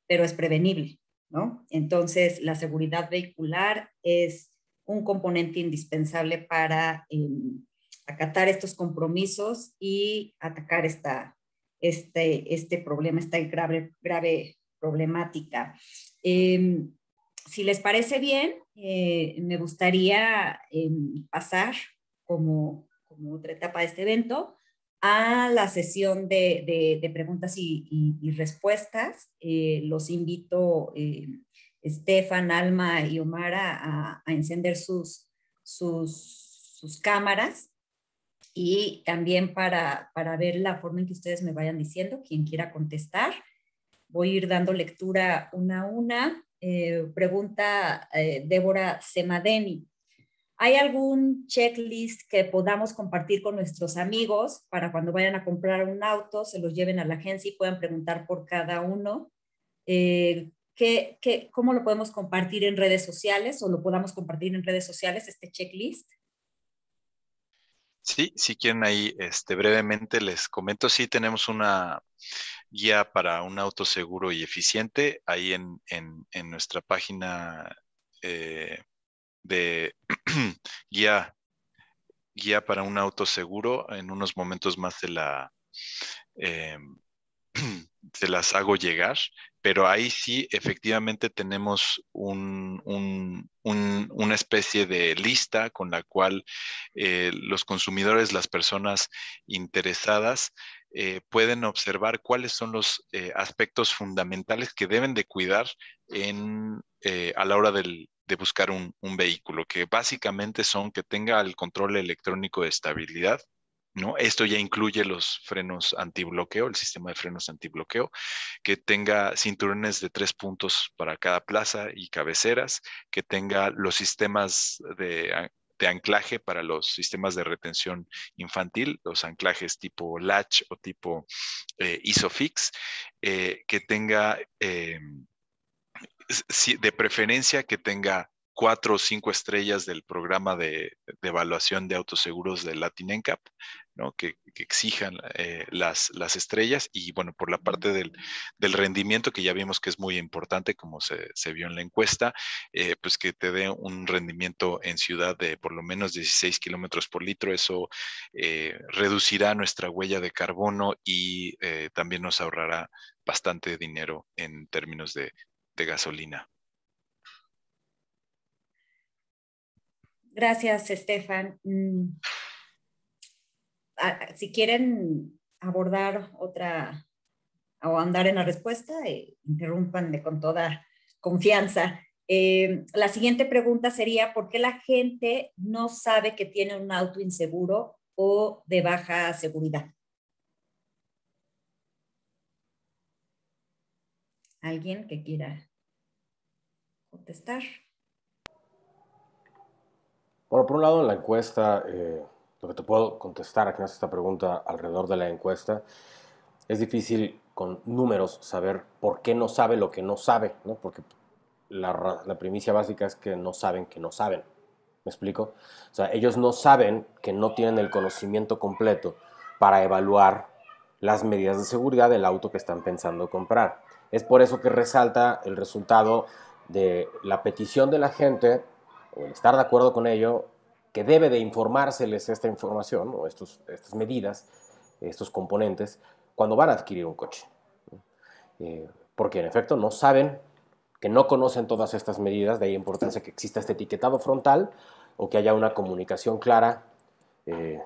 pero es prevenible, ¿no? Entonces, la seguridad vehicular es un componente indispensable para em, acatar estos compromisos y atacar esta, este, este problema, esta grave, grave problemática. Em, si les parece bien, eh, me gustaría em, pasar como, otra etapa de este evento, a la sesión de, preguntas y, respuestas. Eh, los invito, eh, Estefan, Alma y Omara, a, encender sus, sus, cámaras y también para, ver la forma en que ustedes me vayan diciendo, quien quiera contestar. Voy a ir dando lectura una a una. Eh, pregunta Débora Semadeni. ¿Hay algún checklist que podamos compartir con nuestros amigos para cuando vayan a comprar un auto, se los lleven a la agencia y puedan preguntar por cada uno? Eh, cómo lo podemos compartir en redes sociales o lo podamos compartir en redes sociales, este checklist? Sí, si quieren ahí, este, brevemente les comento, sí tenemos una guía para un auto seguro y eficiente ahí en, nuestra página eh, de guía, guía para un auto seguro. En unos momentos más se la, eh, se las hago llegar, pero ahí sí efectivamente tenemos una especie de lista con la cual eh, los consumidores, las personas interesadas, eh, pueden observar cuáles son los aspectos fundamentales que deben de cuidar a la hora del, de buscar un, vehículo, que básicamente son que tenga el control electrónico de estabilidad. ¿No? Esto ya incluye los frenos antibloqueo, el sistema de frenos antibloqueo, que tenga cinturones de tres puntos para cada plaza y cabeceras, que tenga los sistemas de, anclaje para los sistemas de retención infantil, los anclajes tipo latch o tipo eh, isofix, eh, que tenga... Em, de preferencia que tenga cuatro o cinco estrellas del programa de, evaluación de autoseguros de Latin NCAP, ¿no? que, exijan eh, las, estrellas y bueno, por la parte del, rendimiento que ya vimos que es muy importante, como se, vio en la encuesta, eh, pues que te dé un rendimiento en ciudad de por lo menos 16 kilómetros por litro, eso eh, reducirá nuestra huella de carbono y también nos ahorrará bastante dinero en términos de, de gasolina. Gracias, Estefan. Mm. Ah, ah, si quieren abordar otra o andar en la respuesta, e eh, interrumpanle con toda confianza. Eh, la siguiente pregunta sería, ¿por qué la gente no sabe que tiene un auto inseguro o de baja seguridad? alguien que quiera contestar. Bueno, por un lado, en la encuesta, eh, lo que te puedo contestar aquí hace esta pregunta alrededor de la encuesta, es difícil con números saber por qué no sabe lo que no sabe, porque la, la primicia básica es que no saben que no saben. ¿Me explico? O sea, ellos no saben que no tienen el conocimiento completo para evaluar las medidas de seguridad del auto que están pensando comprar. Es por eso que resalta el resultado de la petición de la gente, o el estar de acuerdo con ello, que debe de informárseles esta información o estas medidas, estos componentes, cuando van a adquirir un coche. Eh, porque en efecto no saben, que no conocen todas estas medidas, de ahí importancia que exista este etiquetado frontal o que haya una comunicación clara eh,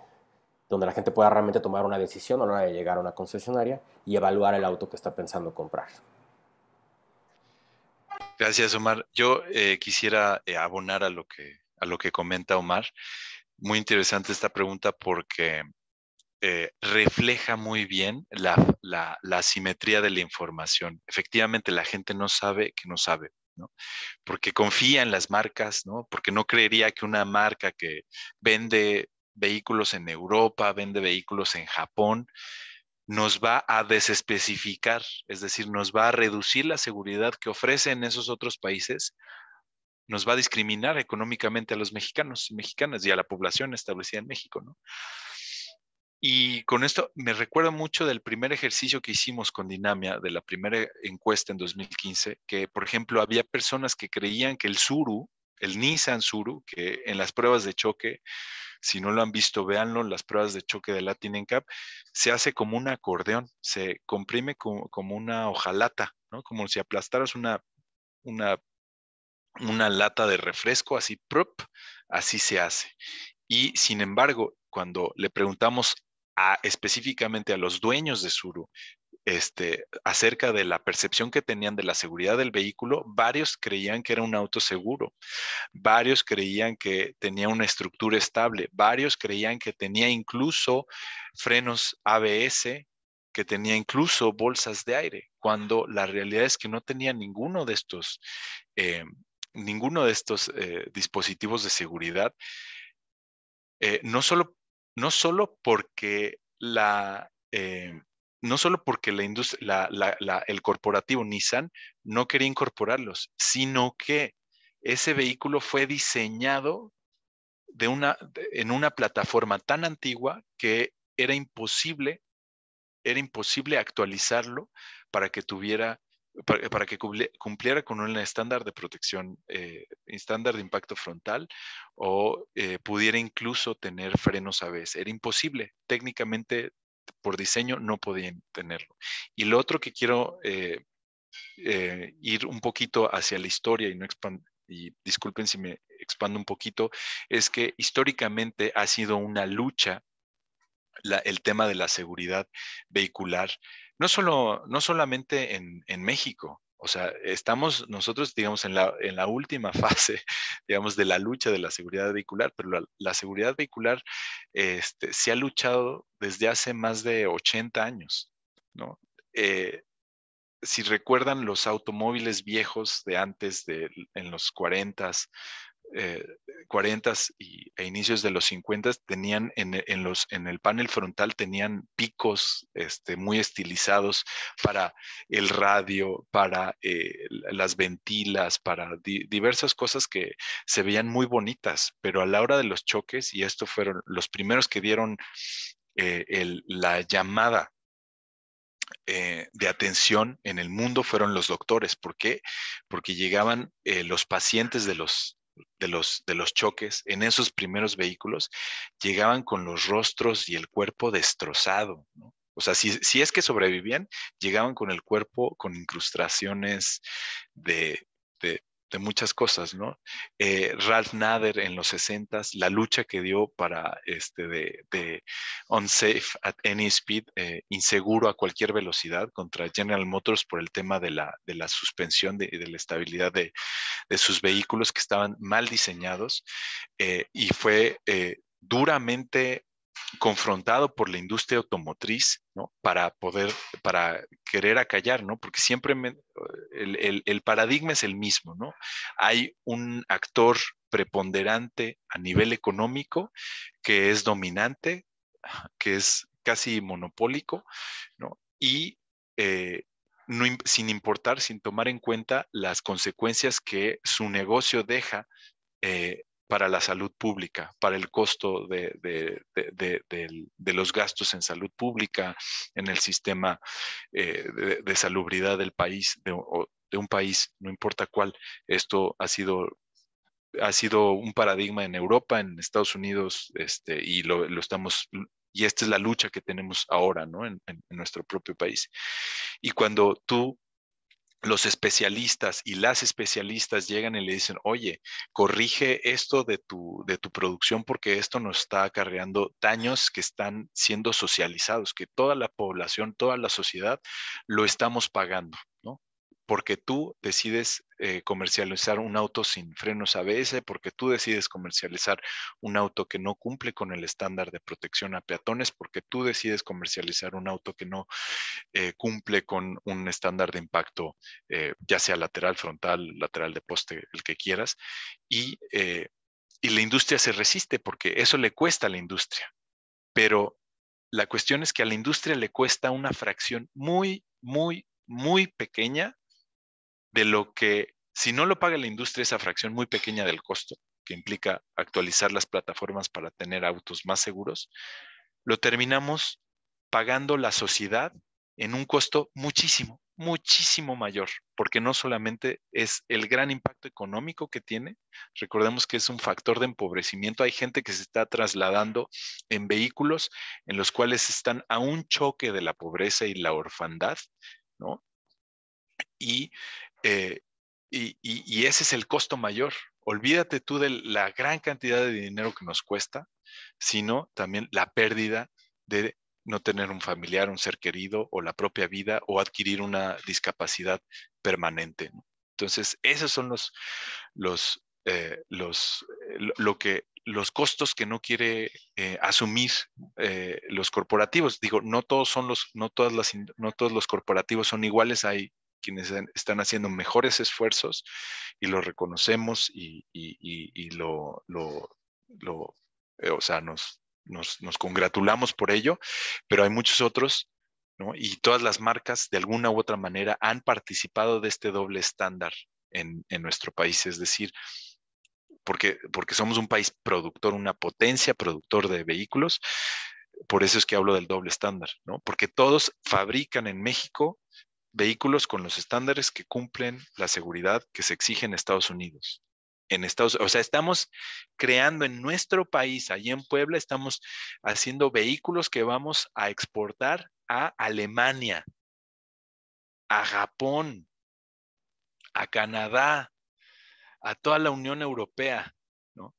donde la gente pueda realmente tomar una decisión a la hora de llegar a una concesionaria y evaluar el auto que está pensando comprar. Gracias, Omar. Yo eh, quisiera eh, abonar a lo, que, a lo que comenta Omar. Muy interesante esta pregunta porque eh, refleja muy bien la, la, la, de la información. Efectivamente, la gente no sabe que no sabe, ¿no? Porque confía en las marcas, ¿no? Porque no creería que una marca que vende vehículos en Europa, vende vehículos en Japón, nos va a desespecificar, es decir, nos va a reducir la seguridad que ofrecen esos otros países, nos va a discriminar económicamente a los mexicanos y mexicanas y a la población establecida en México, ¿no? Y con esto me recuerdo mucho del primer ejercicio que hicimos con Dinamia, de la primera encuesta en 2015, que por ejemplo había personas que creían que el suru el Nissan Suru, que en las pruebas de choque, si no lo han visto, véanlo, las pruebas de choque de Latin Cup, se hace como un acordeón, se comprime como, una hojalata, Como si aplastaras una, una, una lata de refresco, así, así se hace. Y sin embargo, cuando le preguntamos específicamente a los dueños de Suru este, acerca de la percepción que tenían de la seguridad del vehículo, varios creían que era un auto seguro, varios creían que tenía una estructura estable, varios creían que tenía incluso frenos ABS, que tenía incluso bolsas de aire, cuando la realidad es que no tenía ninguno de estos, eh, ninguno de estos eh, dispositivos de seguridad, eh, no, solo, no solo porque la, no solo porque el corporativo Nissan no quería incorporarlos, sino que ese vehículo fue diseñado una, en una plataforma tan antigua que era imposible, imposible actualizarlo para que tuviera, para, que cumpliera con un estándar de protección, eh, estándar de impacto frontal o eh, pudiera incluso tener frenos ABS. Era imposible, técnicamente por diseño no podían tenerlo. Y lo otro que quiero eh, eh, ir un poquito hacia la historia y no y disculpen si me expando un poquito, es que históricamente ha sido una lucha el tema de la seguridad vehicular, no, no solamente en México, o sea, estamos nosotros, digamos, en la, en la última fase, digamos, de la lucha de la seguridad vehicular, pero la, seguridad vehicular este, se ha luchado desde hace más de 80 años, ¿no? Eh, si recuerdan los automóviles viejos de antes, de, en los 40s, 40 eh, y, e inicios de los 50 tenían en, los, en el panel frontal tenían picos este, muy estilizados para el radio, para eh, las ventilas, para diversas cosas que se veían muy bonitas, pero a la hora de los choques, y esto fueron los primeros que dieron eh, la llamada de atención en el mundo fueron los doctores. ¿Por qué? Porque llegaban los pacientes de los de los, de los choques, en esos primeros vehículos, llegaban con los rostros y el cuerpo destrozado, O sea, si, si, es que sobrevivían, llegaban con el cuerpo con incrustaciones de, de muchas cosas, ¿no? Eh, Ralph Nader en los 60, la lucha que dio para este de, unsafe at any speed, eh, inseguro a cualquier velocidad contra General Motors por el tema de la, suspensión y de, la estabilidad de, sus vehículos que estaban mal diseñados eh, y fue duramente confrontado por la industria automotriz, Para poder, para querer acallar, ¿no? Porque siempre el, el, paradigma es el mismo, ¿no? Hay un actor preponderante a nivel económico que es dominante, que es casi monopólico, ¿no? Y eh, sin importar, sin tomar en cuenta las consecuencias que su negocio deja eh, para la salud pública, para el costo de, los gastos en salud pública, en el sistema eh, de, salubridad del país, de, un país, no importa cuál. Esto ha sido, ha sido un paradigma en Europa, en Estados Unidos, este, y lo, estamos y esta es la lucha que tenemos ahora, En, en, nuestro propio país. Y cuando tú los especialistas y las especialistas llegan y le dicen, oye, corrige esto de tu, de tu producción porque esto nos está acarreando daños que están siendo socializados, que toda la población, toda la sociedad lo estamos pagando porque tú decides eh, comercializar un auto sin frenos ABS, porque tú decides comercializar un auto que no cumple con el estándar de protección a peatones, porque tú decides comercializar un auto que no eh, cumple con un estándar de impacto, eh, ya sea lateral, frontal, lateral de poste, el que quieras. y la industria se resiste porque eso le cuesta a la industria. Pero la cuestión es que a la industria le cuesta una fracción muy, muy, muy pequeña de lo que, si no lo paga la industria, esa fracción muy pequeña del costo, que implica actualizar las plataformas para tener autos más seguros, lo terminamos pagando la sociedad en un costo muchísimo, muchísimo mayor, porque no solamente es el gran impacto económico que tiene, recordemos que es un factor de empobrecimiento, hay gente que se está trasladando en vehículos en los cuales están a un choque de la pobreza y la orfandad, ¿no? Y eh, y, ese es el costo mayor. Olvídate tú de la gran cantidad de dinero que nos cuesta, sino también la pérdida de no tener un familiar, un ser querido o la propia vida o adquirir una discapacidad permanente. Entonces, esos son los, los, eh, los, eh, lo que, los costos que no quiere asumir los corporativos. Digo, no todos son los, no todas las, no todos los corporativos son iguales. Hay quienes están haciendo mejores esfuerzos y lo reconocemos y, y, y, lo, lo, lo eh, o sea, nos, nos, nos, congratulamos por ello, pero hay muchos otros, ¿no? Y todas las marcas, de alguna u otra manera, han participado de este doble estándar en, en nuestro país, es decir, porque, porque somos un país productor, una potencia productor de vehículos, por eso es que hablo del doble estándar, ¿no? Porque todos fabrican en México vehículos con los estándares que cumplen la seguridad que se exige en Estados Unidos. En Estados, o sea, estamos creando en nuestro país, allí en Puebla, estamos haciendo vehículos que vamos a exportar a Alemania, a Japón, a Canadá, a toda la Unión Europea, ¿no?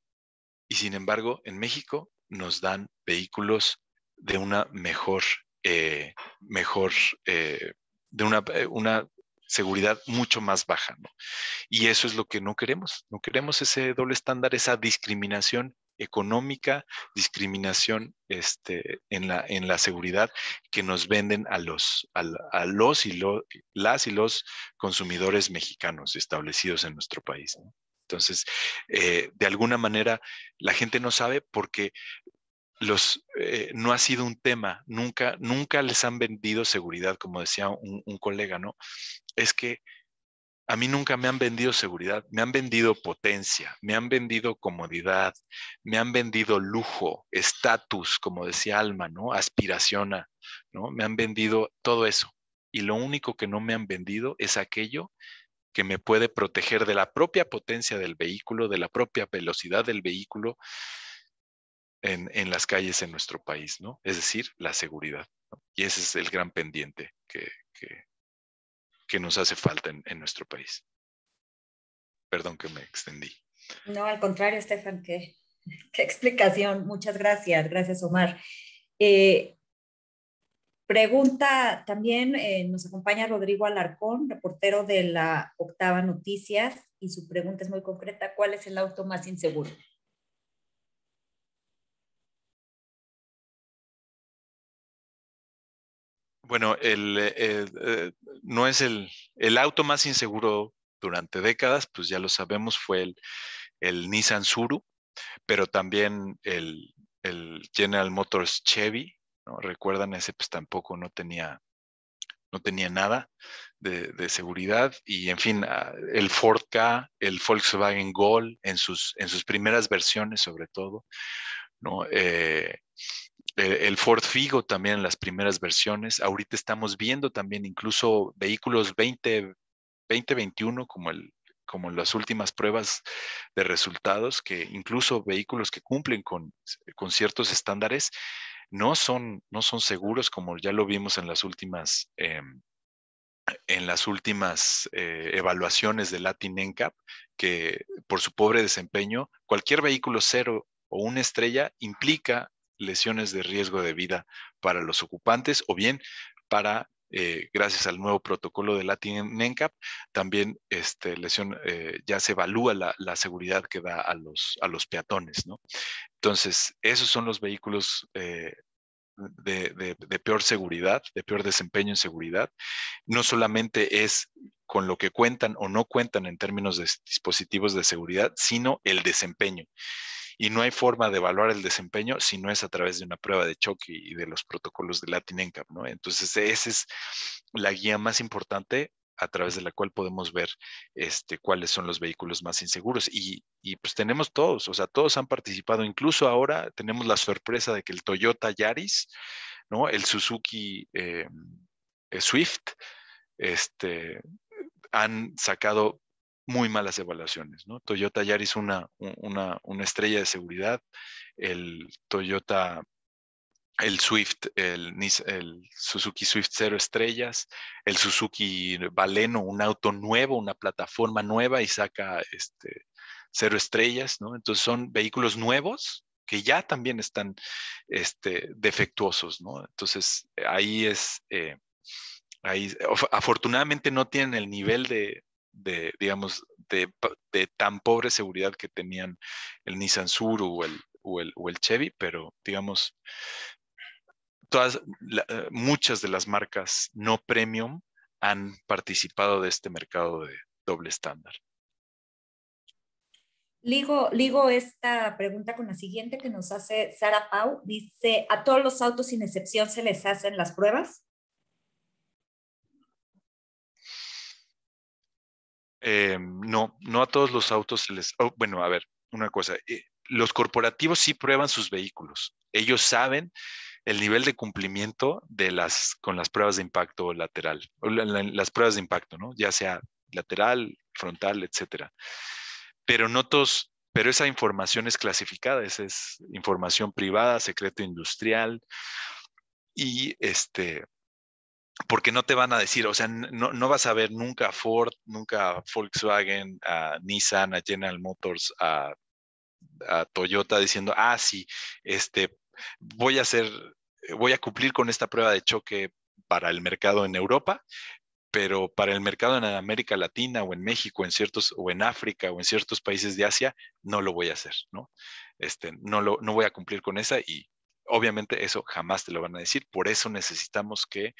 Y sin embargo, en México nos dan vehículos de una mejor, eh, mejor eh, de una, eh, una seguridad mucho más baja. Y eso es lo que no queremos. No queremos ese doble estándar, esa discriminación económica, discriminación este, en, la, en la seguridad que nos venden a los, a, los y las y los consumidores mexicanos establecidos en nuestro país. Entonces, eh, de alguna manera, la gente no sabe porque los, eh, no ha sido un tema, nunca, nunca les han vendido seguridad, como decía un, colega, ¿no? Es que a mí nunca me han vendido seguridad, me han vendido potencia, me han vendido comodidad, me han vendido lujo, estatus, como decía Alma, ¿no? Aspiración ¿no? Me han vendido todo eso. Y lo único que no me han vendido es aquello que me puede proteger de la propia potencia del vehículo, de la propia velocidad del vehículo, en, las calles en nuestro país, ¿no? Es decir, la seguridad. Y ese es el gran pendiente que, que, nos hace falta en, nuestro país. Perdón que me extendí. No, al contrario, Estefan, qué, explicación. Muchas gracias. Gracias, Omar. Eh, pregunta también, eh, nos acompaña Rodrigo Alarcón, reportero de la Octava Noticias, y su pregunta es muy concreta, ¿cuál es el auto más inseguro? Bueno, el, eh, eh, no es el, el, auto más inseguro durante décadas, pues ya lo sabemos, fue el, Nissan Suru, pero también el, General Motors Chevy, ¿no? Recuerdan ese, pues tampoco no tenía, no tenía nada de, seguridad. Y en fin, ah, el Ford K, el Volkswagen Gol, en sus, en sus primeras versiones sobre todo, ¿no? Eh, eh, el Ford Figo también en las primeras versiones. Ahorita estamos viendo también incluso vehículos 20, 2021 como el como las últimas pruebas de resultados, que incluso vehículos que cumplen con, con ciertos estándares no son, no son seguros, como ya lo vimos en las últimas, eh, en las últimas eh, evaluaciones de Latin NCAP, que por su pobre desempeño, cualquier vehículo cero o una estrella implica lesiones de riesgo de vida para los ocupantes o bien para, eh, gracias al nuevo protocolo de la TNNCAP, también este, lesión, eh, ya se evalúa la, seguridad que da a los, peatones. Entonces, esos son los vehículos. Eh, de, peor seguridad, de peor desempeño en seguridad. No solamente es con lo que cuentan o no cuentan en términos de dispositivos de seguridad, sino el desempeño y no hay forma de evaluar el desempeño si no es a través de una prueba de choque y de los protocolos de Latin NCAP, ¿no? Entonces, e, esa es la guía más importante a través de la cual podemos ver este, cuáles son los vehículos más inseguros. Y, pues tenemos todos, o sea, todos han participado. Incluso ahora tenemos la sorpresa de que el Toyota Yaris, ¿no? El Suzuki eh, Swift, este, han sacado muy malas evaluaciones. ¿no? Toyota Yaris una, una, estrella de seguridad, el Toyota, el Swift, el, Suzuki Swift cero estrellas, el Suzuki Baleno, un auto nuevo, una plataforma nueva y saca este, cero estrellas. ¿no? Entonces son vehículos nuevos que ya también están este, defectuosos. ¿no? Entonces ahí es... Eh, ahí, afortunadamente no tienen el nivel de, de, digamos, de, tan pobre seguridad que tenían el Nissan Sur o el, o el, Chevy, pero digamos, todas, eh, muchas de las marcas no premium han participado de este mercado de doble estándar. Ligo, ligo, esta pregunta con la siguiente que nos hace Sara Pau. Dice, ¿a todos los autos sin excepción se les hacen las pruebas? Em, no, no a todos los autos les... Oh, bueno, a ver, una cosa. Eh, los corporativos sí prueban sus vehículos. Ellos saben el nivel de cumplimiento de las, con las pruebas de impacto lateral, las pruebas de impacto, ¿no? Ya sea lateral, frontal, etcétera. Pero no todos, pero esa información es clasificada, esa es información privada, secreto industrial, y este, porque no te van a decir, o sea, no, no vas a ver nunca a Ford, nunca a Volkswagen, a Nissan, a General Motors, a, Toyota diciendo, ah, sí, este, voy a hacer, voy a cumplir con esta prueba de choque para el mercado en Europa, pero para el mercado en América Latina o en México, en ciertos, o en África o en ciertos países de Asia, no lo voy a hacer, ¿no? Este, no, lo, no voy a cumplir con esa y obviamente eso jamás te lo van a decir. Por eso necesitamos que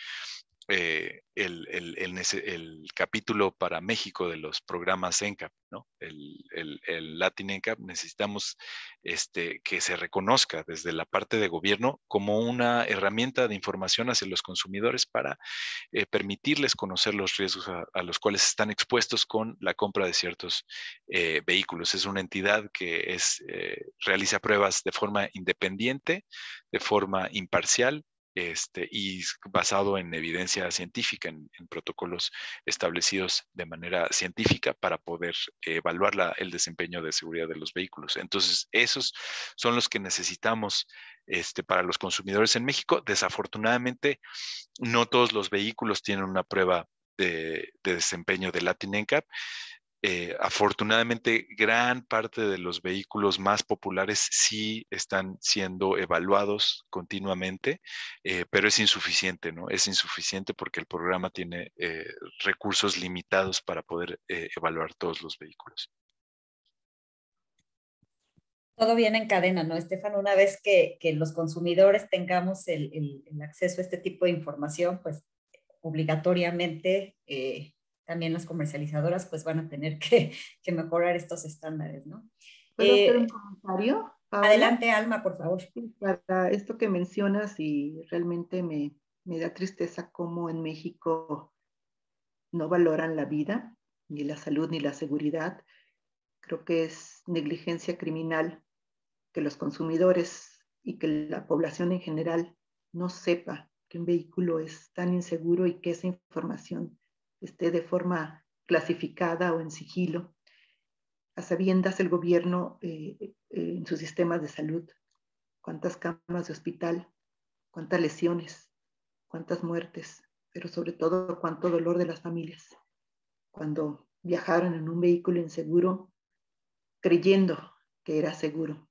eh, el, capítulo para México de los programas ENCAP, ¿no? el, Latin ENCAP, necesitamos este, que se reconozca desde la parte de gobierno como una herramienta de información hacia los consumidores para eh, permitirles conocer los riesgos a, los cuales están expuestos con la compra de ciertos eh, vehículos. Es una entidad que realiza pruebas de forma independiente, de forma imparcial este, y basado en evidencia científica, en, protocolos establecidos de manera científica para poder evaluar el desempeño de seguridad de los vehículos. Entonces, esos son los que necesitamos este, para los consumidores en México. Desafortunadamente, no todos los vehículos tienen una prueba de, desempeño de Latin NCAP. Eh, afortunadamente, gran parte de los vehículos más populares sí están siendo evaluados continuamente, eh, pero es insuficiente, ¿no? Es insuficiente porque el programa tiene eh, recursos limitados para poder evaluar todos los vehículos. Todo viene en cadena, ¿no, Estefan? Una vez que, los consumidores tengamos el, acceso a este tipo de información, pues obligatoriamente también las comercializadoras pues van a tener que, mejorar estos estándares, ¿no? ¿Puedo hacer eh, un comentario? Adelante, Alma, por favor. Para esto que mencionas y realmente me, me da tristeza cómo en México no valoran la vida, ni la salud, ni la seguridad. Creo que es negligencia criminal que los consumidores y que la población en general no sepa que un vehículo es tan inseguro y que esa información esté de forma clasificada o en sigilo, a sabiendas el gobierno eh, eh, en sus sistemas de salud, cuántas camas de hospital, cuántas lesiones, cuántas muertes, pero sobre todo cuánto dolor de las familias cuando viajaron en un vehículo inseguro creyendo que era seguro.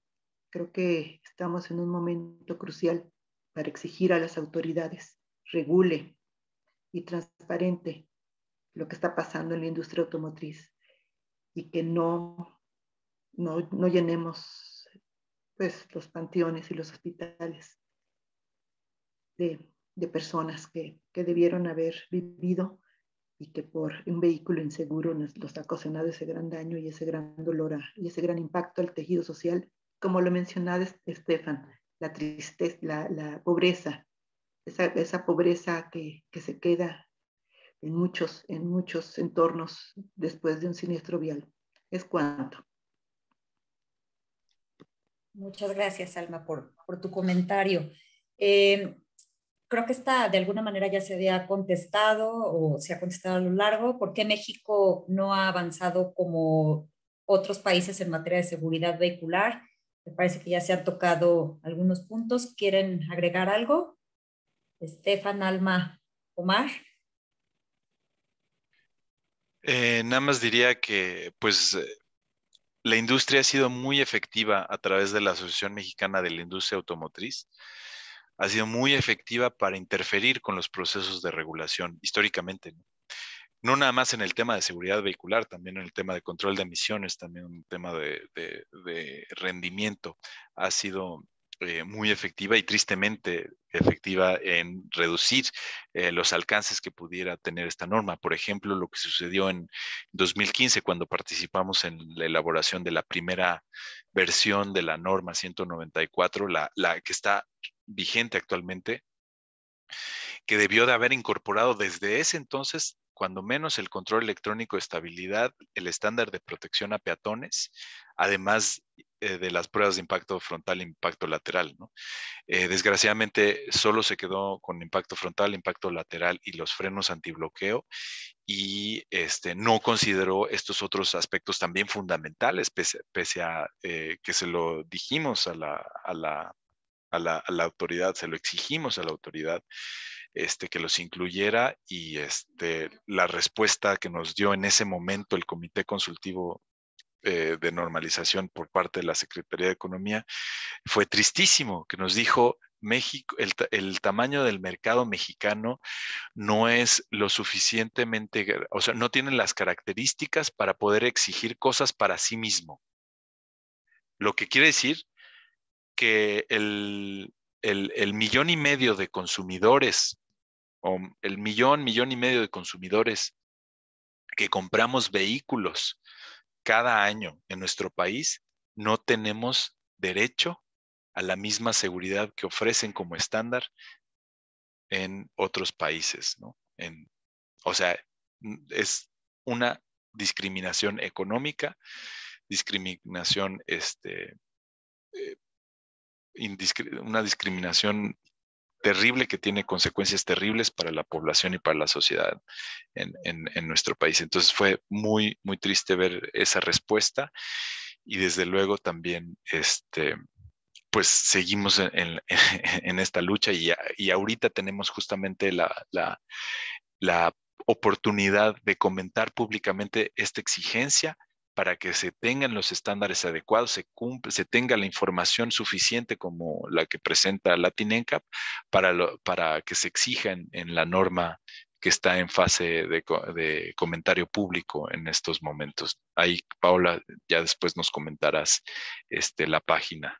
Creo que estamos en un momento crucial para exigir a las autoridades regule y transparente lo que está pasando en la industria automotriz y que no, no, no llenemos pues, los panteones y los hospitales de, de personas que, que, debieron haber vivido y que por un vehículo inseguro nos, ha ocasionado ese gran daño y ese gran dolor y ese gran impacto al tejido social. Como lo mencionaba Estefan, la tristeza, la, la pobreza, esa, esa pobreza que, que se queda en muchos, en muchos entornos después de un siniestro vial. Es cuanto. Muchas gracias, Alma, por, por tu comentario. Eh, creo que esta de alguna manera ya se había contestado o se ha contestado a lo largo. ¿Por qué México no ha avanzado como otros países en materia de seguridad vehicular? Me parece que ya se han tocado algunos puntos. ¿Quieren agregar algo? Estefan, Alma, Omar. Eh, nada más diría que, pues, eh, la industria ha sido muy efectiva a través de la Asociación Mexicana de la Industria Automotriz. Ha sido muy efectiva para interferir con los procesos de regulación históricamente. ¿no? nada más en el tema de seguridad vehicular, también en el tema de control de emisiones, también en el tema de, rendimiento, ha sido eh, muy efectiva y tristemente efectiva en reducir eh, los alcances que pudiera tener esta norma. Por ejemplo, lo que sucedió en 2015 cuando participamos en la elaboración de la primera versión de la norma 194, la, la que está vigente actualmente, que debió de haber incorporado desde ese entonces cuando menos el control electrónico de estabilidad, el estándar de protección a peatones, además eh, de las pruebas de impacto frontal e impacto lateral. Eh, desgraciadamente, solo se quedó con impacto frontal, impacto lateral y los frenos antibloqueo y este, no consideró estos otros aspectos también fundamentales, pese, a eh, que se lo dijimos a la, a la, autoridad, se lo exigimos a la autoridad este, que los incluyera y este, la respuesta que nos dio en ese momento el Comité Consultivo eh, de normalización por parte de la Secretaría de Economía, fue tristísimo, que nos dijo, México, el, tamaño del mercado mexicano no es lo suficientemente, o sea, no tienen las características para poder exigir cosas para sí mismo. Lo que quiere decir que el, el, el millón y medio de consumidores, o el millón, millón y medio de consumidores que compramos vehículos cada año en nuestro país no tenemos derecho a la misma seguridad que ofrecen como estándar en otros países, ¿no? En, o sea, es una discriminación económica, discriminación, este, eh, una discriminación terrible que tiene consecuencias terribles para la población y para la sociedad en, nuestro país. Entonces fue muy, muy triste ver esa respuesta y desde luego también este, pues seguimos en, esta lucha y, ahorita tenemos justamente la, oportunidad de comentar públicamente esta exigencia para que se tengan los estándares adecuados, se, cumple, se tenga la información suficiente como la que presenta Latin NCAP para, para que se exija en, la norma que está en fase de, comentario público en estos momentos. Ahí, Paula, ya después nos comentarás este, la página.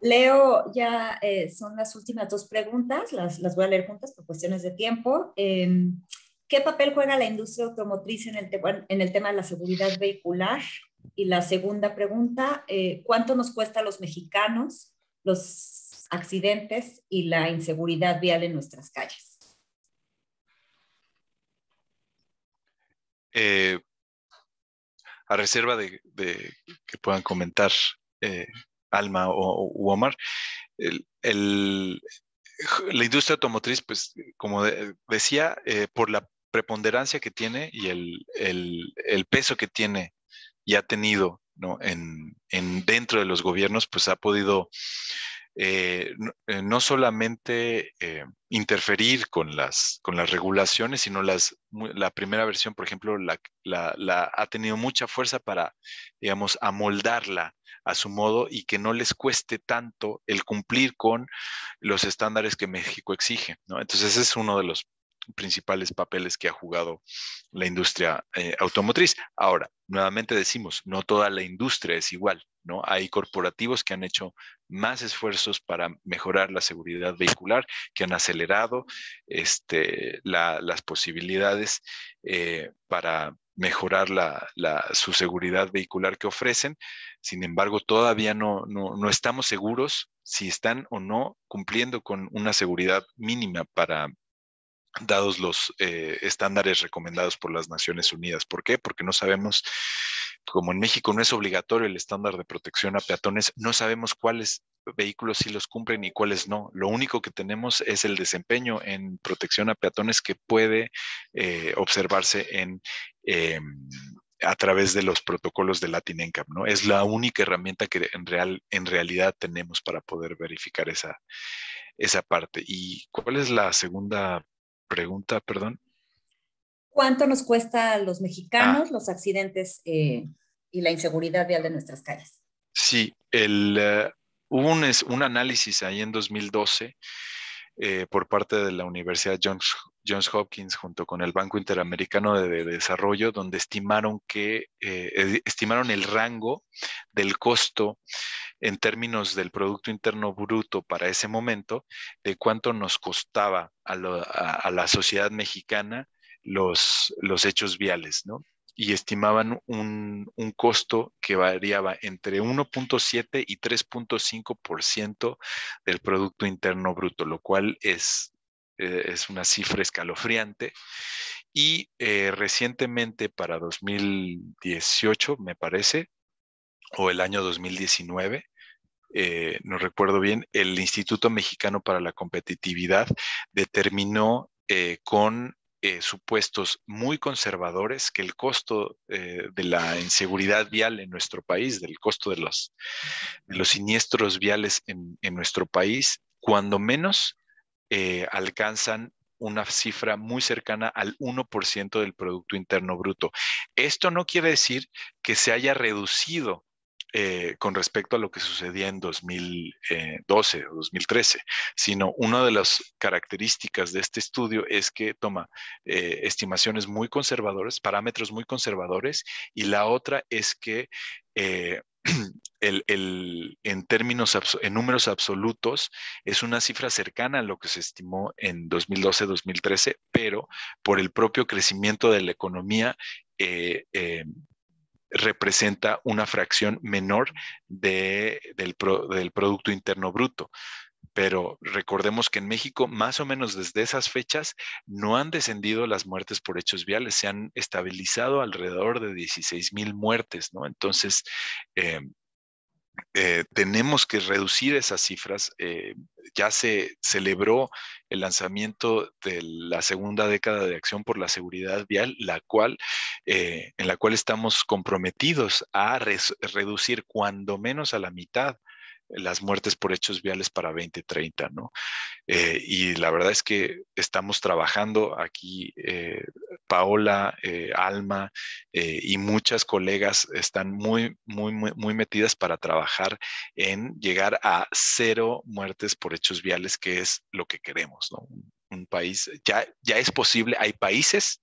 Leo, ya eh, son las últimas dos preguntas, las, voy a leer juntas por cuestiones de tiempo. Em, ¿Qué papel juega la industria automotriz en el, tema de la seguridad vehicular? Y la segunda pregunta, eh, ¿cuánto nos cuesta a los mexicanos los accidentes y la inseguridad vial en nuestras calles? Eh, a reserva de, que puedan comentar eh, Alma o, Omar, la industria automotriz, pues como decía, por la preponderancia que tiene y el, peso que tiene y ha tenido en, dentro de los gobiernos, pues ha podido eh, eh, no, solamente eh, interferir con las, con las regulaciones, sino las, la primera versión, por ejemplo, la, la, ha tenido mucha fuerza para, digamos, amoldarla a su modo y que no les cueste tanto el cumplir con los estándares que México exige. Entonces, ese es uno de los principales papeles que ha jugado la industria eh, automotriz. Ahora, nuevamente decimos, no toda la industria es igual, ¿no? Hay corporativos que han hecho más esfuerzos para mejorar la seguridad vehicular, que han acelerado este, las posibilidades eh, para mejorar su seguridad vehicular que ofrecen. Sin embargo, todavía no, no estamos seguros si están o no cumpliendo con una seguridad mínima para, dados los eh, estándares recomendados por las Naciones Unidas. ¿Por qué? Porque no sabemos, como en México no es obligatorio el estándar de protección a peatones, no sabemos cuáles vehículos sí los cumplen y cuáles no. Lo único que tenemos es el desempeño en protección a peatones que puede eh, observarse eh, a través de los protocolos de Latin NCAP, ¿no? Es la única herramienta que en, real, en realidad tenemos para poder verificar esa, esa parte. ¿Y cuál es la segunda pregunta, perdón. ¿Cuánto nos cuesta a los mexicanos ah. los accidentes eh, y la inseguridad vial de nuestras calles? Sí, el, eh, hubo un, un análisis ahí en 2012 eh, por parte de la Universidad Johns Johns Hopkins junto con el Banco Interamericano de, Desarrollo, donde estimaron que eh, estimaron el rango del costo en términos del Producto Interno Bruto para ese momento, de cuánto nos costaba a, la sociedad mexicana los, los hechos viales, ¿no? y estimaban un, un, costo que variaba entre 1.7 y 3.5% del Producto Interno Bruto, lo cual es eh, es una cifra escalofriante. Y eh, recientemente para 2018, me parece, o el año 2019, eh, no recuerdo bien, el Instituto Mexicano para la Competitividad determinó con supuestos muy conservadores que el costo de la inseguridad vial en nuestro país, del costo de los, los siniestros viales en, nuestro país, cuando menos eh, alcanzan una cifra muy cercana al 1% del Producto Interno Bruto. Esto no quiere decir que se haya reducido eh, con respecto a lo que sucedía en 2012 eh, o 2013, sino una de las características de este estudio es que toma estimaciones muy conservadoras, parámetros muy conservadores, y la otra es que el, en términos, en números absolutos, es una cifra cercana a lo que se estimó en 2012-2013, pero por el propio crecimiento de la economía, eh, eh, representa una fracción menor de, del, Producto Interno Bruto pero recordemos que en México, más o menos desde esas fechas, no han descendido las muertes por hechos viales, se han estabilizado alrededor de 16 mil muertes, ¿no? Entonces, eh, eh, tenemos que reducir esas cifras. Eh, ya se celebró el lanzamiento de la segunda década de acción por la seguridad vial, la cual, eh, en la cual estamos comprometidos a reducir cuando menos a la mitad las muertes por hechos viales para 2030, ¿no? Eh, y la verdad es que estamos trabajando aquí, eh, Paola, eh, Alma y muchas colegas están muy, muy, muy, metidas para trabajar en llegar a cero muertes por hechos viales, que es lo que queremos, ¿no? Un país, ya, ya es posible, hay países,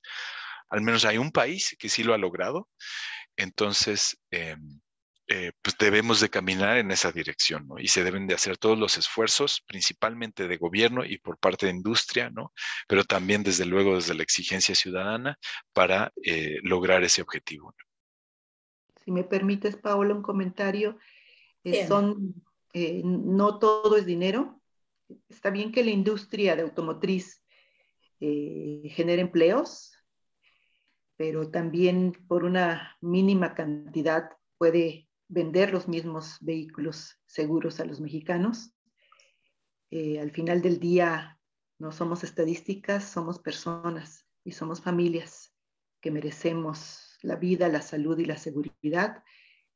al menos hay un país que sí lo ha logrado, entonces... Em, eh, pues, debemos de caminar en esa dirección, ¿no? Y se deben de hacer todos los esfuerzos, principalmente de gobierno y por parte de industria, ¿no? Pero también, desde luego, desde la exigencia ciudadana para eh, lograr ese objetivo. Si me permites, Paola, un comentario. Eh, son, no todo es dinero. Está bien que la industria de automotriz genere empleos, pero también por una mínima cantidad puede vender los mismos vehículos seguros a los mexicanos. Eh, al final del día, no somos estadísticas, somos personas y somos familias que merecemos la vida, la salud y la seguridad.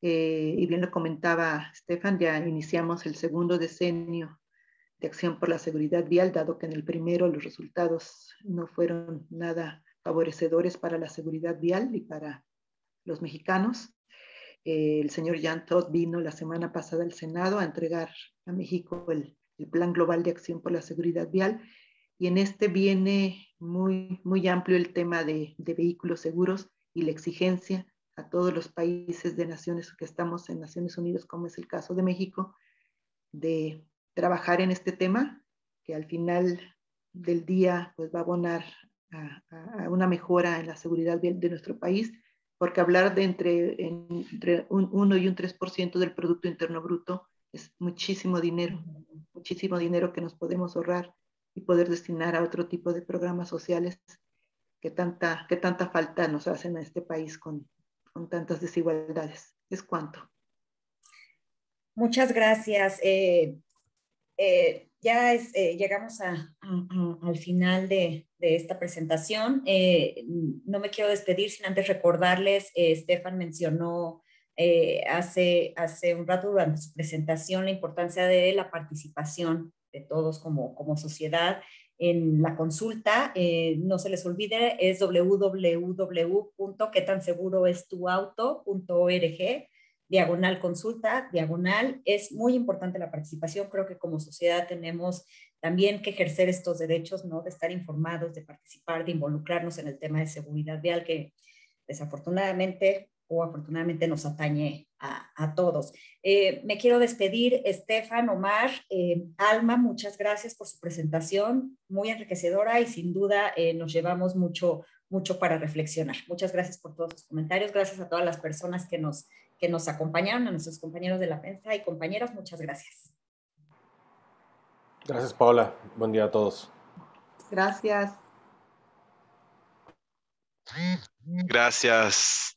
Eh, y bien lo comentaba Stefan, ya iniciamos el segundo decenio de acción por la seguridad vial, dado que en el primero los resultados no fueron nada favorecedores para la seguridad vial y para los mexicanos. Eh, el señor Jan Todd vino la semana pasada al Senado a entregar a México el, Plan Global de Acción por la Seguridad Vial y en este viene muy, muy amplio el tema de, vehículos seguros y la exigencia a todos los países de naciones que estamos en Naciones Unidas, como es el caso de México, de trabajar en este tema, que al final del día pues, va a abonar a, a, una mejora en la seguridad de, nuestro país porque hablar de entre, entre un 1 y un 3% del Producto Interno Bruto es muchísimo dinero, muchísimo dinero que nos podemos ahorrar y poder destinar a otro tipo de programas sociales que tanta, que tanta falta nos hacen a este país con, tantas desigualdades. Es cuánto? Muchas gracias. Eh, eh, ya eh, llegamos al final de, esta presentación. Eh, no me quiero despedir sin antes recordarles, eh, Stefan mencionó hace, un rato durante su presentación la importancia de la participación de todos como, como sociedad en la consulta. no se les olvide, es www.quetanseguroestuauto.org diagonal consulta, diagonal. Es muy importante la participación. Creo que como sociedad tenemos también que ejercer estos derechos, ¿no? De estar informados, de participar, de involucrarnos en el tema de seguridad vial que desafortunadamente o afortunadamente nos atañe a, todos. Eh, me quiero despedir, Estefan, Omar, eh, Alma, muchas gracias por su presentación, muy enriquecedora y sin duda eh, nos llevamos mucho, mucho para reflexionar. Muchas gracias por todos los comentarios, gracias a todas las personas que nos, que nos acompañaron, a nuestros compañeros de la prensa y compañeras, muchas gracias. Gracias, Paula. Buen día a todos. Gracias. Gracias.